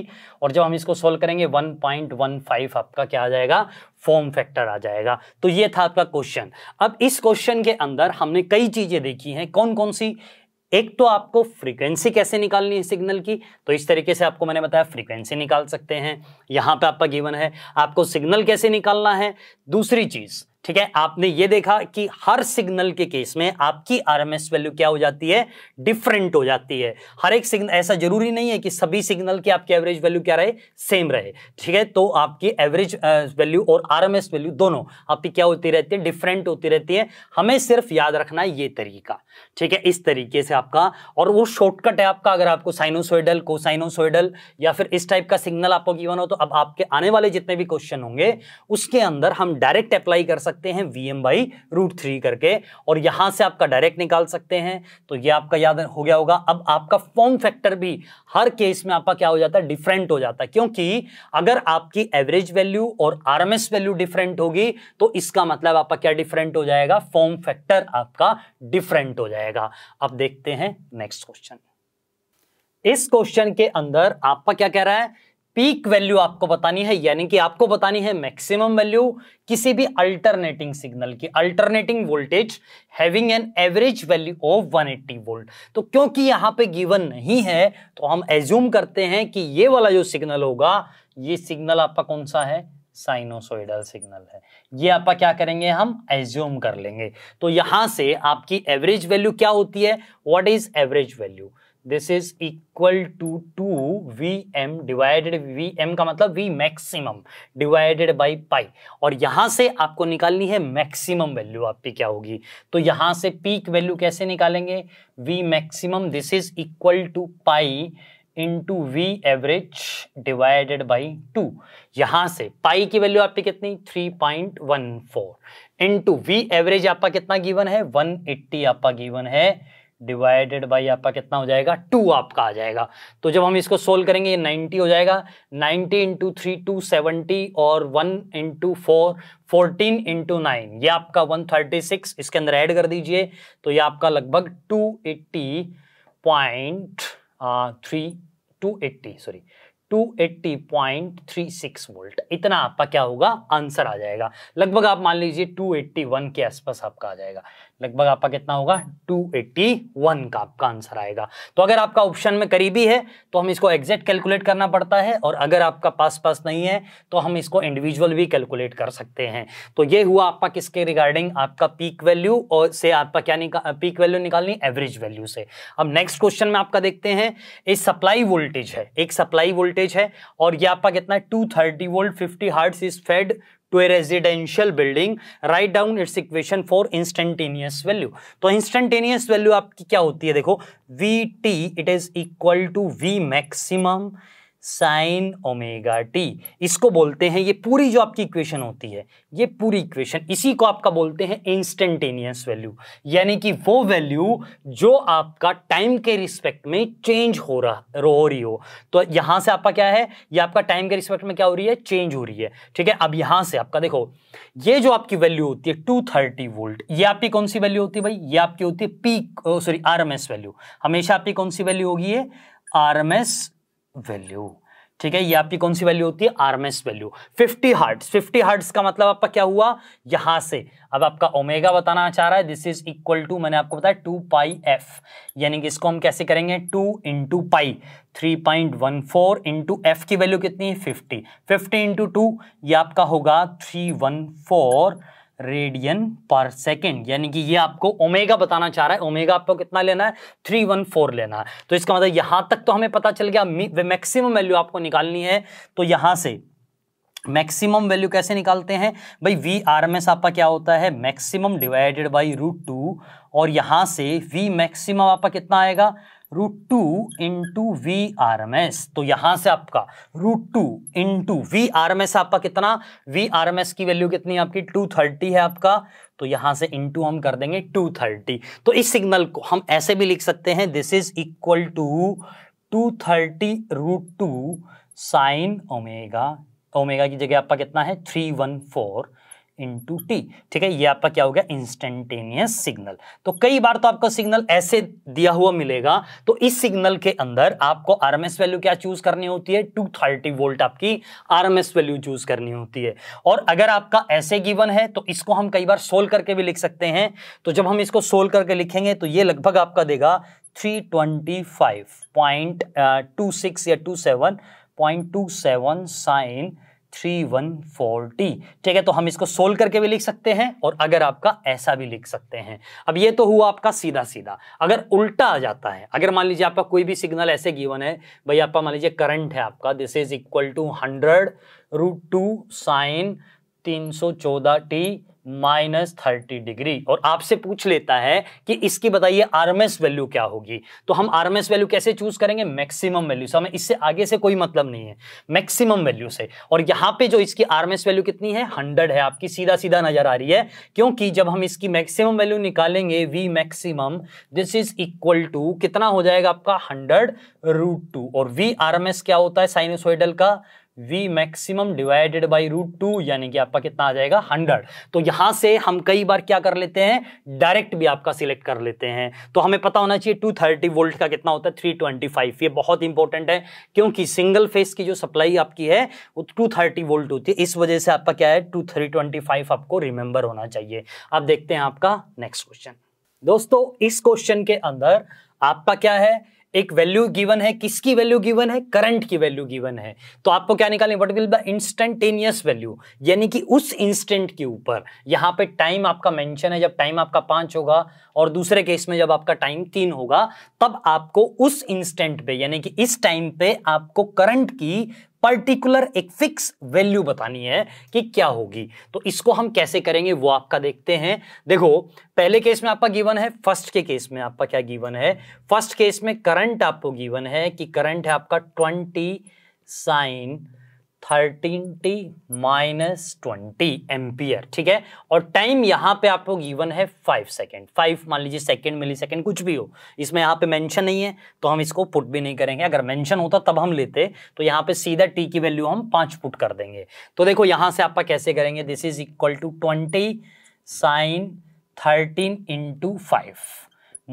और जब हम इसको सोल्व करेंगे वन पॉइंट वन फाइव आपका क्या आ जाएगा फॉर्म फैक्टर आ जाएगा तो ये था आपका क्वेश्चन अब इस क्वेश्चन के अंदर हमने कई चीज़ें देखी हैं कौन कौन सी एक तो आपको फ्रीक्वेंसी कैसे निकालनी है सिग्नल की तो इस तरीके से आपको मैंने बताया फ्रीक्वेंसी निकाल सकते हैं यहां पे आपका गिवन है आपको सिग्नल कैसे निकालना है दूसरी चीज़ ठीक है आपने ये देखा कि हर सिग्नल के केस में आपकी आरएमएस वैल्यू क्या हो जाती है डिफरेंट हो जाती है हर एक सिग्नल ऐसा जरूरी नहीं है कि सभी सिग्नल की आपकी एवरेज वैल्यू क्या रहे सेम रहे ठीक है तो आपकी एवरेज वैल्यू और आरएमएस वैल्यू दोनों आपकी क्या होती रहती है डिफरेंट होती रहती है हमें सिर्फ याद रखना है ये तरीका ठीक है इस तरीके से आपका और वो शॉर्टकट है आपका अगर आपको साइनोसोइडल कोसाइनोसोइडल या फिर इस टाइप का सिग्नल आपको गिवन हो तो अब आपके आने वाले जितने भी क्वेश्चन होंगे उसके अंदर हम डायरेक्ट अप्लाई कर सकते सकते हैं V M by root three करके और यहां से आपका डायरेक्ट निकाल सकते हैं तो ये आपका याद हो गया होगा अब आपका फॉर्म फैक्टर भी हर केस में आपका क्या हो जाता है डिफरेंट हो जाता है क्योंकि अगर आपकी एवरेज वैल्यू और आर वैल्यू डिफरेंट होगी तो इसका मतलब आपका क्या डिफरेंट हो जाएगा फॉर्म फैक्टर आपका डिफरेंट हो जाएगा अब देखते हैं नेक्स्ट क्वेश्चन इस क्वेश्चन के अंदर आपका क्या कह रहा है पीक वैल्यू आपको बतानी है यानी कि आपको बतानी है मैक्सिमम वैल्यू किसी भी अल्टरनेटिंग सिग्नल की alternating voltage having an average value of 180 volt तो क्योंकि यहां पे गिवन नहीं है तो हम एज्यूम करते हैं कि ये वाला जो सिग्नल होगा ये सिग्नल आपका कौन सा है साइनोसोइडल सिग्नल है ये आपका क्या करेंगे हम एज्यूम कर लेंगे तो यहां से आपकी एवरेज वैल्यू क्या होती है what is average value this is equal to two v m divided v m का मतलब v maximum divided by pi और यहाँ से आपको निकालनी है मैक्सिमम वैल्यू आपकी क्या होगी तो यहाँ से पीक वैल्यू कैसे निकालेंगे v maximum this is equal to pi into v average divided by two यहाँ से पाई की वैल्यू आपकी कितनी three point one four into v average आपका कितना गिवन है वन एट्टी आपका गिवन है डिवाइडेड बाई आपका कितना हो जाएगा टू आपका आ जाएगा तो जब हम इसको सोल्व करेंगे ये नाइन्टी हो जाएगा ninety into three two seventy और one into four fourteen into nine ये आपका वन थर्टी सिक्स इसके अंदर ऐड कर दीजिए तो ये आपका लगभग two eighty point three two eighty sorry 280.36 volt इतना आपका क्या होगा आंसर आ जाएगा लगभग आप मान लीजिए 281 के आसपास आपका आ जाएगा लगभग आपका कितना होगा 281 का आपका आंसर आएगा तो अगर आपका ऑप्शन में करीबी है तो हम इसको एग्जैक्ट कैलकुलेट करना पड़ता है और अगर आपका पास पास नहीं है तो हम इसको इंडिविजुअल भी कैलकुलेट कर सकते हैं तो ये हुआ आपका किसके रिगार्डिंग आपका पीक वैल्यू और से आपका क्या निकाल पीक वैल्यू निकालनी एवरेज वैल्यू से अब नेक्स्ट क्वेश्चन में आपका देखते हैं एक सप्लाई वोल्टेज है एक सप्लाई वोल्टेज है और यह आपका कितना है two volt fifty hertz is fed to a residential building write down its equation for instantaneous value तो इंस्टेंटेनियस वैल्यू आपकी क्या होती है देखो v T it is equal to v maximum sine omega t इसको बोलते हैं ये पूरी जो आपकी इक्वेशन होती है ये पूरी इक्वेशन इसी को आपका बोलते हैं इंस्टेंटेनियस वैल्यू यानी कि वो वैल्यू जो आपका टाइम के रिस्पेक्ट में चेंज हो रहा हो रही हो तो यहां से आपका क्या है ये आपका टाइम के रिस्पेक्ट में क्या हो रही है चेंज हो रही है ठीक है अब यहाँ से आपका देखो ये जो आपकी वैल्यू होती है टू थर्टी वोल्ट ये आपकी कौन सी वैल्यू होती है भाई ये आपकी होती है पीक सॉरी आर वैल्यू हमेशा आपकी कौन सी वैल्यू होगी ये आर वैल्यू ठीक है ये आपकी कौन सी वैल्यू होती है आरएमएस वैल्यू 50 हर्ट्स 50 हर्ट्स का मतलब आपका क्या हुआ यहां से अब आपका ओमेगा बताना चाह रहा है दिस इज इक्वल टू मैंने आपको बताया टू पाई एफ यानी कि इसको हम कैसे करेंगे two into pi three point one four into f की वैल्यू कितनी है फिफ्टी फिफ्टी इंटू टू ये आपका होगा थ्री वन फोर रेडियन पर सेकेंड यानी कि ये आपको ओमेगा बताना चाह रहा है ओमेगा आपको कितना लेना है थ्री वन फोर लेना है तो इसका मतलब यहां तक तो हमें पता चल गया मैक्सिमम वैल्यू आपको निकालनी है तो यहां से मैक्सिमम वैल्यू कैसे निकालते हैं भाई वी आर एम एस आपका क्या होता है maximum divided by root two और यहां से वी मैक्सिमम आपका कितना आएगा root two into v R M s तो यहां से आपका root two into v R M s आपका कितना वी आर एम एस की वैल्यू कितनी आपकी टू थर्टी है आपका तो यहां से इंटू हम कर देंगे टू थर्टी तो इस सिग्नल को हम ऐसे भी लिख सकते हैं this is equal to two thirty root two sine omega omega की जगह आपका कितना है three one four into t ठीक है ये आपका क्या हो गया इंस्टेंटेनियस सिग्नल तो कई बार तो आपको सिग्नल ऐसे दिया हुआ मिलेगा तो इस सिग्नल के अंदर आपको आरएमएस वैल्यू क्या चूज करनी होती है 230 वोल्ट आपकी आरएमएस वैल्यू चूज करनी होती है और अगर आपका ऐसे गिवन है तो इसको हम कई बार सोल्व करके भी लिख सकते हैं तो जब हम इसको सोल्व करके लिखेंगे तो ये लगभग आपका देगा सिक्स uh, या two seven sine three one four t ठीक है तो हम इसको सोल्व करके भी लिख सकते हैं और अगर आपका ऐसा भी लिख सकते हैं अब ये तो हुआ आपका सीधा सीधा अगर उल्टा आ जाता है अगर मान लीजिए आपका कोई भी सिग्नल ऐसे गिवन है भाई आपका मान लीजिए करंट है आपका this is equal to hundred root two sine तीन सौ चौदह टी माइनस थर्टी डिग्री और आपसे पूछ लेता है कि इसकी बताइए आरएमएस वैल्यू क्या होगी तो हम आरएमएस वैल्यू कैसे चूज करेंगे मैक्सिमम वैल्यू से हमें इससे आगे से कोई मतलब नहीं है मैक्सिमम वैल्यू से और यहाँ पे जो इसकी आरएमएस वैल्यू कितनी है हंड्रेड है आपकी सीधा सीधा नजर आ रही है क्योंकि जब हम इसकी मैक्सिमम वैल्यू निकालेंगे v maximum this is equal to कितना हो जाएगा आपका हंड्रेड रूट टू और वी आर क्या होता है साइनोसोइडल का v maximum divided by root two यानी कि आपका कितना आ जाएगा हंड्रेड तो यहां से हम कई बार क्या कर लेते हैं डायरेक्ट भी आपका सिलेक्ट कर लेते हैं तो हमें पता होना चाहिए टू थर्टी वोल्ट का कितना होता है थ्री ट्वेंटी फाइव ये बहुत इंपॉर्टेंट है क्योंकि सिंगल फेस की जो सप्लाई आपकी है वो टू थर्टी वोल्ट होती है इस वजह से आपका क्या है टू थ्री ट्वेंटी फाइव आपको रिमेंबर होना चाहिए आप देखते हैं आपका नेक्स्ट क्वेश्चन दोस्तों इस क्वेश्चन के अंदर आपका क्या है एक वैल्यू गिवन है किसकी वैल्यू गिवन है करंट की वैल्यू गिवन है तो आपको क्या निकालनी what will the instantaneous value यानी कि उस इंस्टेंट के ऊपर यहां पे टाइम आपका मेंशन है जब टाइम आपका पांच होगा और दूसरे केस में जब आपका टाइम तीन होगा तब आपको उस इंस्टेंट पे यानी कि इस टाइम पे आपको करंट की पर्टिकुलर एक फिक्स वैल्यू बतानी है कि क्या होगी तो इसको हम कैसे करेंगे वो आपका देखते हैं देखो पहले केस में आपका गिवन है फर्स्ट के केस में आपका क्या गिवन है फर्स्ट केस में करंट आपको गिवन है कि करंट है आपका twenty sine thirteen T minus twenty ampere ठीक है और टाइम यहाँ पे आपको गिवन है फाइव सेकेंड फाइव मान लीजिए सेकेंड मिली सेकेंड कुछ भी हो इसमें यहाँ पे मेंशन नहीं है तो हम इसको पुट भी नहीं करेंगे अगर मेंशन होता तब हम लेते तो यहाँ पे सीधा टी की वैल्यू हम पाँच पुट कर देंगे तो देखो यहाँ से आपका कैसे करेंगे this is equal to twenty sine thirteen into five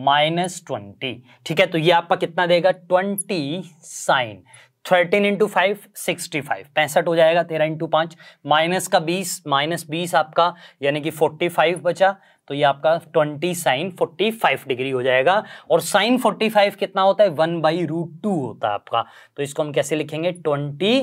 minus twenty ठीक है तो ये आपका कितना देगा twenty sine thirteen into five sixty five पैंसठ हो जाएगा तेरह इंटू पाँच माइनस का बीस माइनस बीस आपका यानी कि फोर्टी फाइव बचा तो ये आपका twenty sine forty five degree हो जाएगा और साइन फोर्टी फाइव कितना होता है वन बाई रूट टू होता है आपका तो इसको हम कैसे लिखेंगे twenty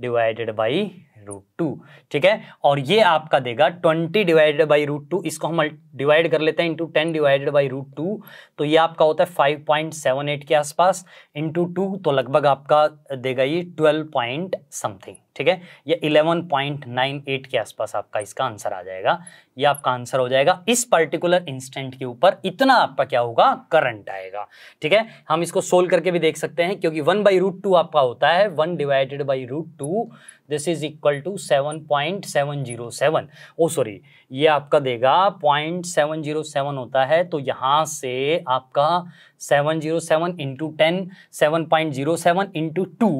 divided by root two ठीक है और ये आपका देगा twenty divided by root two इसको हम डिवाइड कर लेते हैं into ten divided by root two तो ये आपका होता है फाइव पॉइंट सेवन एट के आसपास इंटू टू तो लगभग आपका देगा ये ट्वेल्व पॉइंट समथिंग ठीक है ये इलेवन पॉइंट नाइन एट के आसपास आपका इसका आंसर आ जाएगा ये आपका आंसर हो जाएगा इस पर्टिकुलर इंस्टेंट के ऊपर इतना आपका क्या होगा करंट आएगा ठीक है हम इसको सोल्व करके भी देख सकते हैं क्योंकि वन बाई आपका होता है one divided by root this is equal to seven point seven zero seven oh sorry ये आपका देगा पॉइंट सेवन जीरो सेवन होता है तो यहाँ से आपका seven zero seven into ten seven point zero seven into two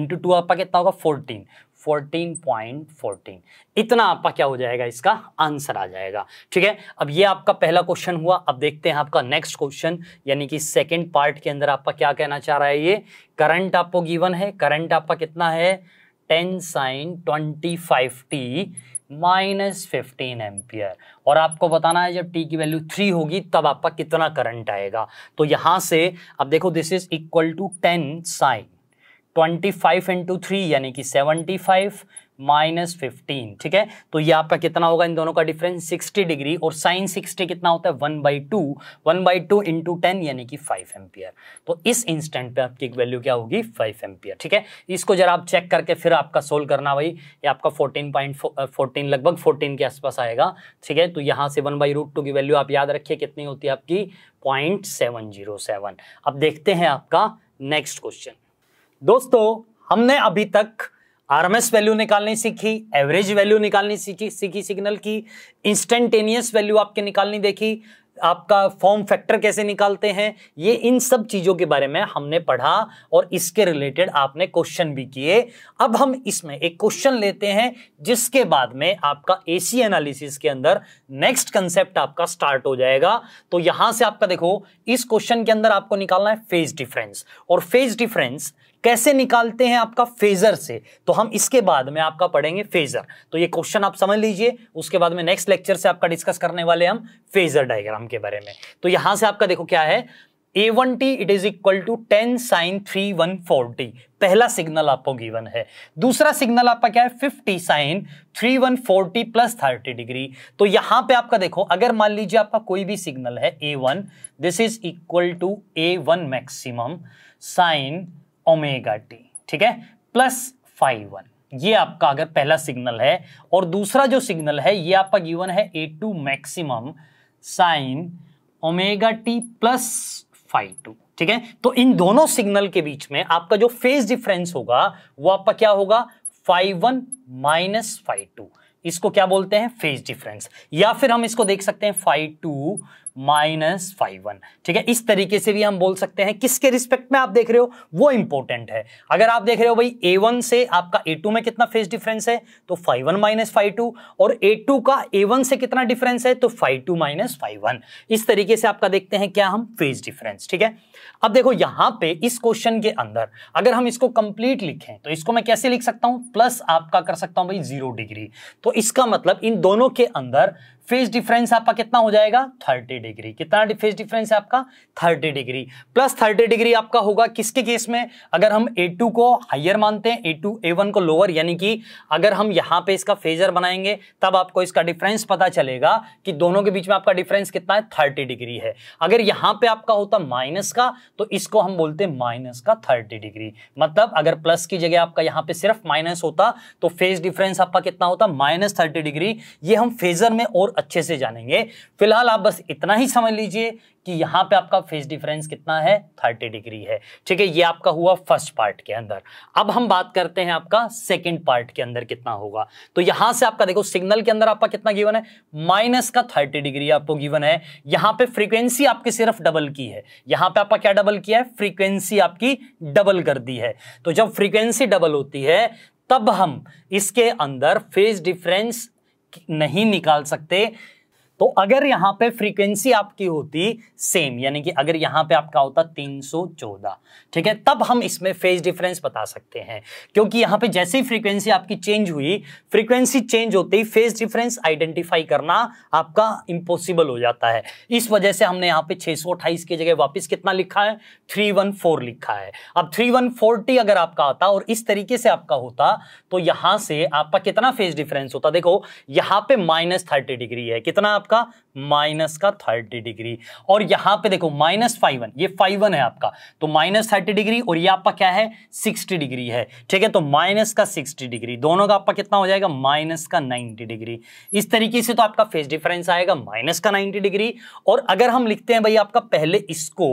into two आपका कितना होगा फोर्टीन फोर्टीन पॉइंट फोर्टीन इतना आपका क्या हो जाएगा इसका आंसर आ जाएगा ठीक है अब ये आपका पहला क्वेश्चन हुआ अब देखते हैं आपका नेक्स्ट क्वेश्चन यानी कि सेकेंड पार्ट के अंदर आपका क्या कहना चाह रहा है ये करंट आपको गिवन है करंट आपका कितना है ten sine twenty five T minus fifteen ampere और आपको बताना है जब टी की वैल्यू थ्री होगी तब आपका कितना करंट आएगा तो यहाँ से अब देखो this is equal to ten sine twenty five into three यानी कि सेवेंटी फाइव माइनस फिफ्टीन ठीक है तो ये आपका कितना होगा इन दोनों का डिफरेंस सिक्सटी डिग्री और साइन सिक्सटी कितना होता है one by two one by two into ten यानी कि फाइव एम्पियर तो इस इंस्टेंट पे आपकी वैल्यू क्या होगी फाइव एम्पियर ठीक है इसको जरा आप चेक करके फिर आपका सोल्व करना भाई ये आपका फोर्टीन पॉइंट फोर्टीन लगभग फोर्टीन के आसपास आएगा ठीक है तो यहाँ से वन बाई रूट टू की वैल्यू आप याद रखिए कितनी होती है आपकी पॉइंट सेवन जीरो सेवन अब देखते हैं आपका नेक्स्ट क्वेश्चन दोस्तों हमने अभी तक आरएमएस वैल्यू निकालनी सीखी एवरेज वैल्यू निकालनी सीखी सीखी सिग्नल की इंस्टेंटेनियस वैल्यू आपके निकालनी देखी आपका फॉर्म फैक्टर कैसे निकालते हैं ये इन सब चीज़ों के बारे में हमने पढ़ा और इसके रिलेटेड आपने क्वेश्चन भी किए अब हम इसमें एक क्वेश्चन लेते हैं जिसके बाद में आपका एसी एनालिसिस के अंदर नेक्स्ट कंसेप्ट आपका स्टार्ट हो जाएगा तो यहां से आपका देखो इस क्वेश्चन के अंदर आपको निकालना है फेज डिफरेंस और फेज डिफरेंस कैसे निकालते हैं आपका फेजर से तो हम इसके बाद में आपका पढ़ेंगे फेजर तो ये क्वेश्चन आप समझ लीजिए उसके बाद में नेक्स्ट लेक्चर से आपका डिस्कस करने वाले हम फेजर डायग्राम के बारे में तो यहां से आपका देखो क्या है A one T it is equal to ten sine three one four T पहला सिग्नल आपको गिवन है दूसरा सिग्नल आपका क्या है fifty sine three one four T plus thirty degree तो यहां पे आपका देखो अगर मान लीजिए आपका कोई भी सिग्नल है A one this is equal to A one maximum sine omega T ठीक है प्लस फाइव वन ये आपका अगर पहला सिग्नल है और दूसरा जो सिग्नल है ये आपका गिवन है A two maximum sine omega T plus phi two ठीक है तो इन दोनों सिग्नल के बीच में आपका जो फेज डिफरेंस होगा वो आपका क्या होगा phi one minus phi two इसको क्या बोलते हैं फेज डिफरेंस या फिर हम इसको देख सकते हैं phi two minus phi one ठीक है इस तरीके से भी हम बोल सकते हैं किसके रिस्पेक्ट में आप देख रहे हो वो इंपॉर्टेंट है अगर आप देख रहे हो भाई ए वन से आपका ए टू में कितना फेस डिफरेंस है तो phi one minus phi two और ए टू का ए वन से कितना डिफरेंस है तो phi two minus phi one इस तरीके से आपका देखते हैं क्या हम फेस डिफरेंस ठीक है अब देखो यहां पे इस क्वेश्चन के अंदर अगर हम इसको कंप्लीट लिखें तो इसको मैं कैसे लिख सकता हूं प्लस आपका कर सकता हूं भाई जीरो डिग्री तो इसका मतलब इन दोनों के अंदर फेज डिफरेंस आपका कितना हो जाएगा 30 डिग्री कितना फेज डिफरेंस है आपका 30 डिग्री प्लस 30 डिग्री आपका होगा किसके केस में अगर हम A2 को हाइयर मानते हैं A2 A1 को लोअर यानी कि अगर हम यहाँ पे इसका फेजर बनाएंगे तब आपको इसका डिफरेंस पता चलेगा कि दोनों के बीच में आपका डिफरेंस कितना है थर्टी डिग्री है अगर यहाँ पे आपका होता माइनस का तो इसको हम बोलते हैं माइनस का थर्टी डिग्री मतलब अगर प्लस की जगह आपका यहाँ पे सिर्फ माइनस होता तो फेज डिफरेंस आपका कितना होता माइनस थर्टी डिग्री ये हम फेजर में और अच्छे से जानेंगे फिलहाल आप बस इतना ही समझ लीजिए कि यहां पे आपका फेस डिफरेंस कितना है 30 डिग्री है ठीक है ये आपका हुआ फर्स्ट पार्ट के अंदर अब हम बात करते हैं आपका सेकंड पार्ट के अंदर कितना होगा तो यहां से आपका देखो सिग्नल के अंदर आपका कितना गिवन है माइनस का 30 डिग्री आपको गिवन है यहां पे फ्रीक्वेंसी आपकी सिर्फ डबल की है यहां पर आपका क्या डबल किया है फ्रीक्वेंसी आपकी डबल कर दी है तो जब फ्रीक्वेंसी डबल होती है तब हम इसके अंदर फेज डिफरेंस नहीं निकाल सकते तो अगर यहां पे फ्रीक्वेंसी आपकी होती सेम यानी कि अगर यहां पे आपका होता 314 ठीक है तब हम इसमें फेज डिफरेंस बता सकते हैं क्योंकि यहां पे जैसे ही फ्रीक्वेंसी आपकी चेंज हुई फ्रीक्वेंसी चेंज होते ही फेज डिफरेंस आइडेंटिफाई करना आपका इंपॉसिबल हो जाता है इस वजह से हमने यहां पे 628 की जगह वापस कितना लिखा है 314 लिखा है अब 3140 अगर आपका आता और इस तरीके से आपका होता तो यहां से आपका कितना फेज डिफरेंस होता देखो यहां पर माइनस डिग्री है कितना आपका आपका माइनस का थर्टी डिग्री और यहां पे देखो माइनस फाइव वन ये फाइव वन है आपका तो माइनस थर्टी डिग्री और ये आपका क्या है सिक्सटी डिग्री है ठीक है तो माइनस का सिक्सटी डिग्री दोनों का आपका कितना हो जाएगा माइनस का नाइन्टी डिग्री इस तरीके से तो आपका फेस डिफरेंस आएगा माइनस का नाइन्टी डिग्री और अगर हम लिखते हैं भाई आपका पहले इसको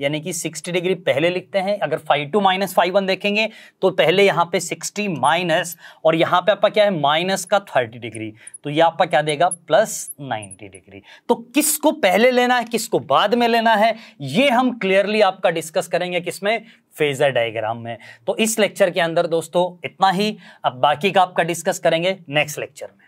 यानी कि सिक्सटी डिग्री पहले लिखते हैं अगर phi two minus phi one देखेंगे तो पहले यहां पर सिक्सटी माइनस और यहां पर आपका क्या है माइनस का थर्टी डिग्री तो ये आपका क्या देगा प्लस 90 डिग्री तो किसको पहले लेना है किसको बाद में लेना है ये हम क्लियरली आपका डिस्कस करेंगे किसमें फेजर डायग्राम में तो इस लेक्चर के अंदर दोस्तों इतना ही अब बाकी का आपका डिस्कस करेंगे नेक्स्ट लेक्चर में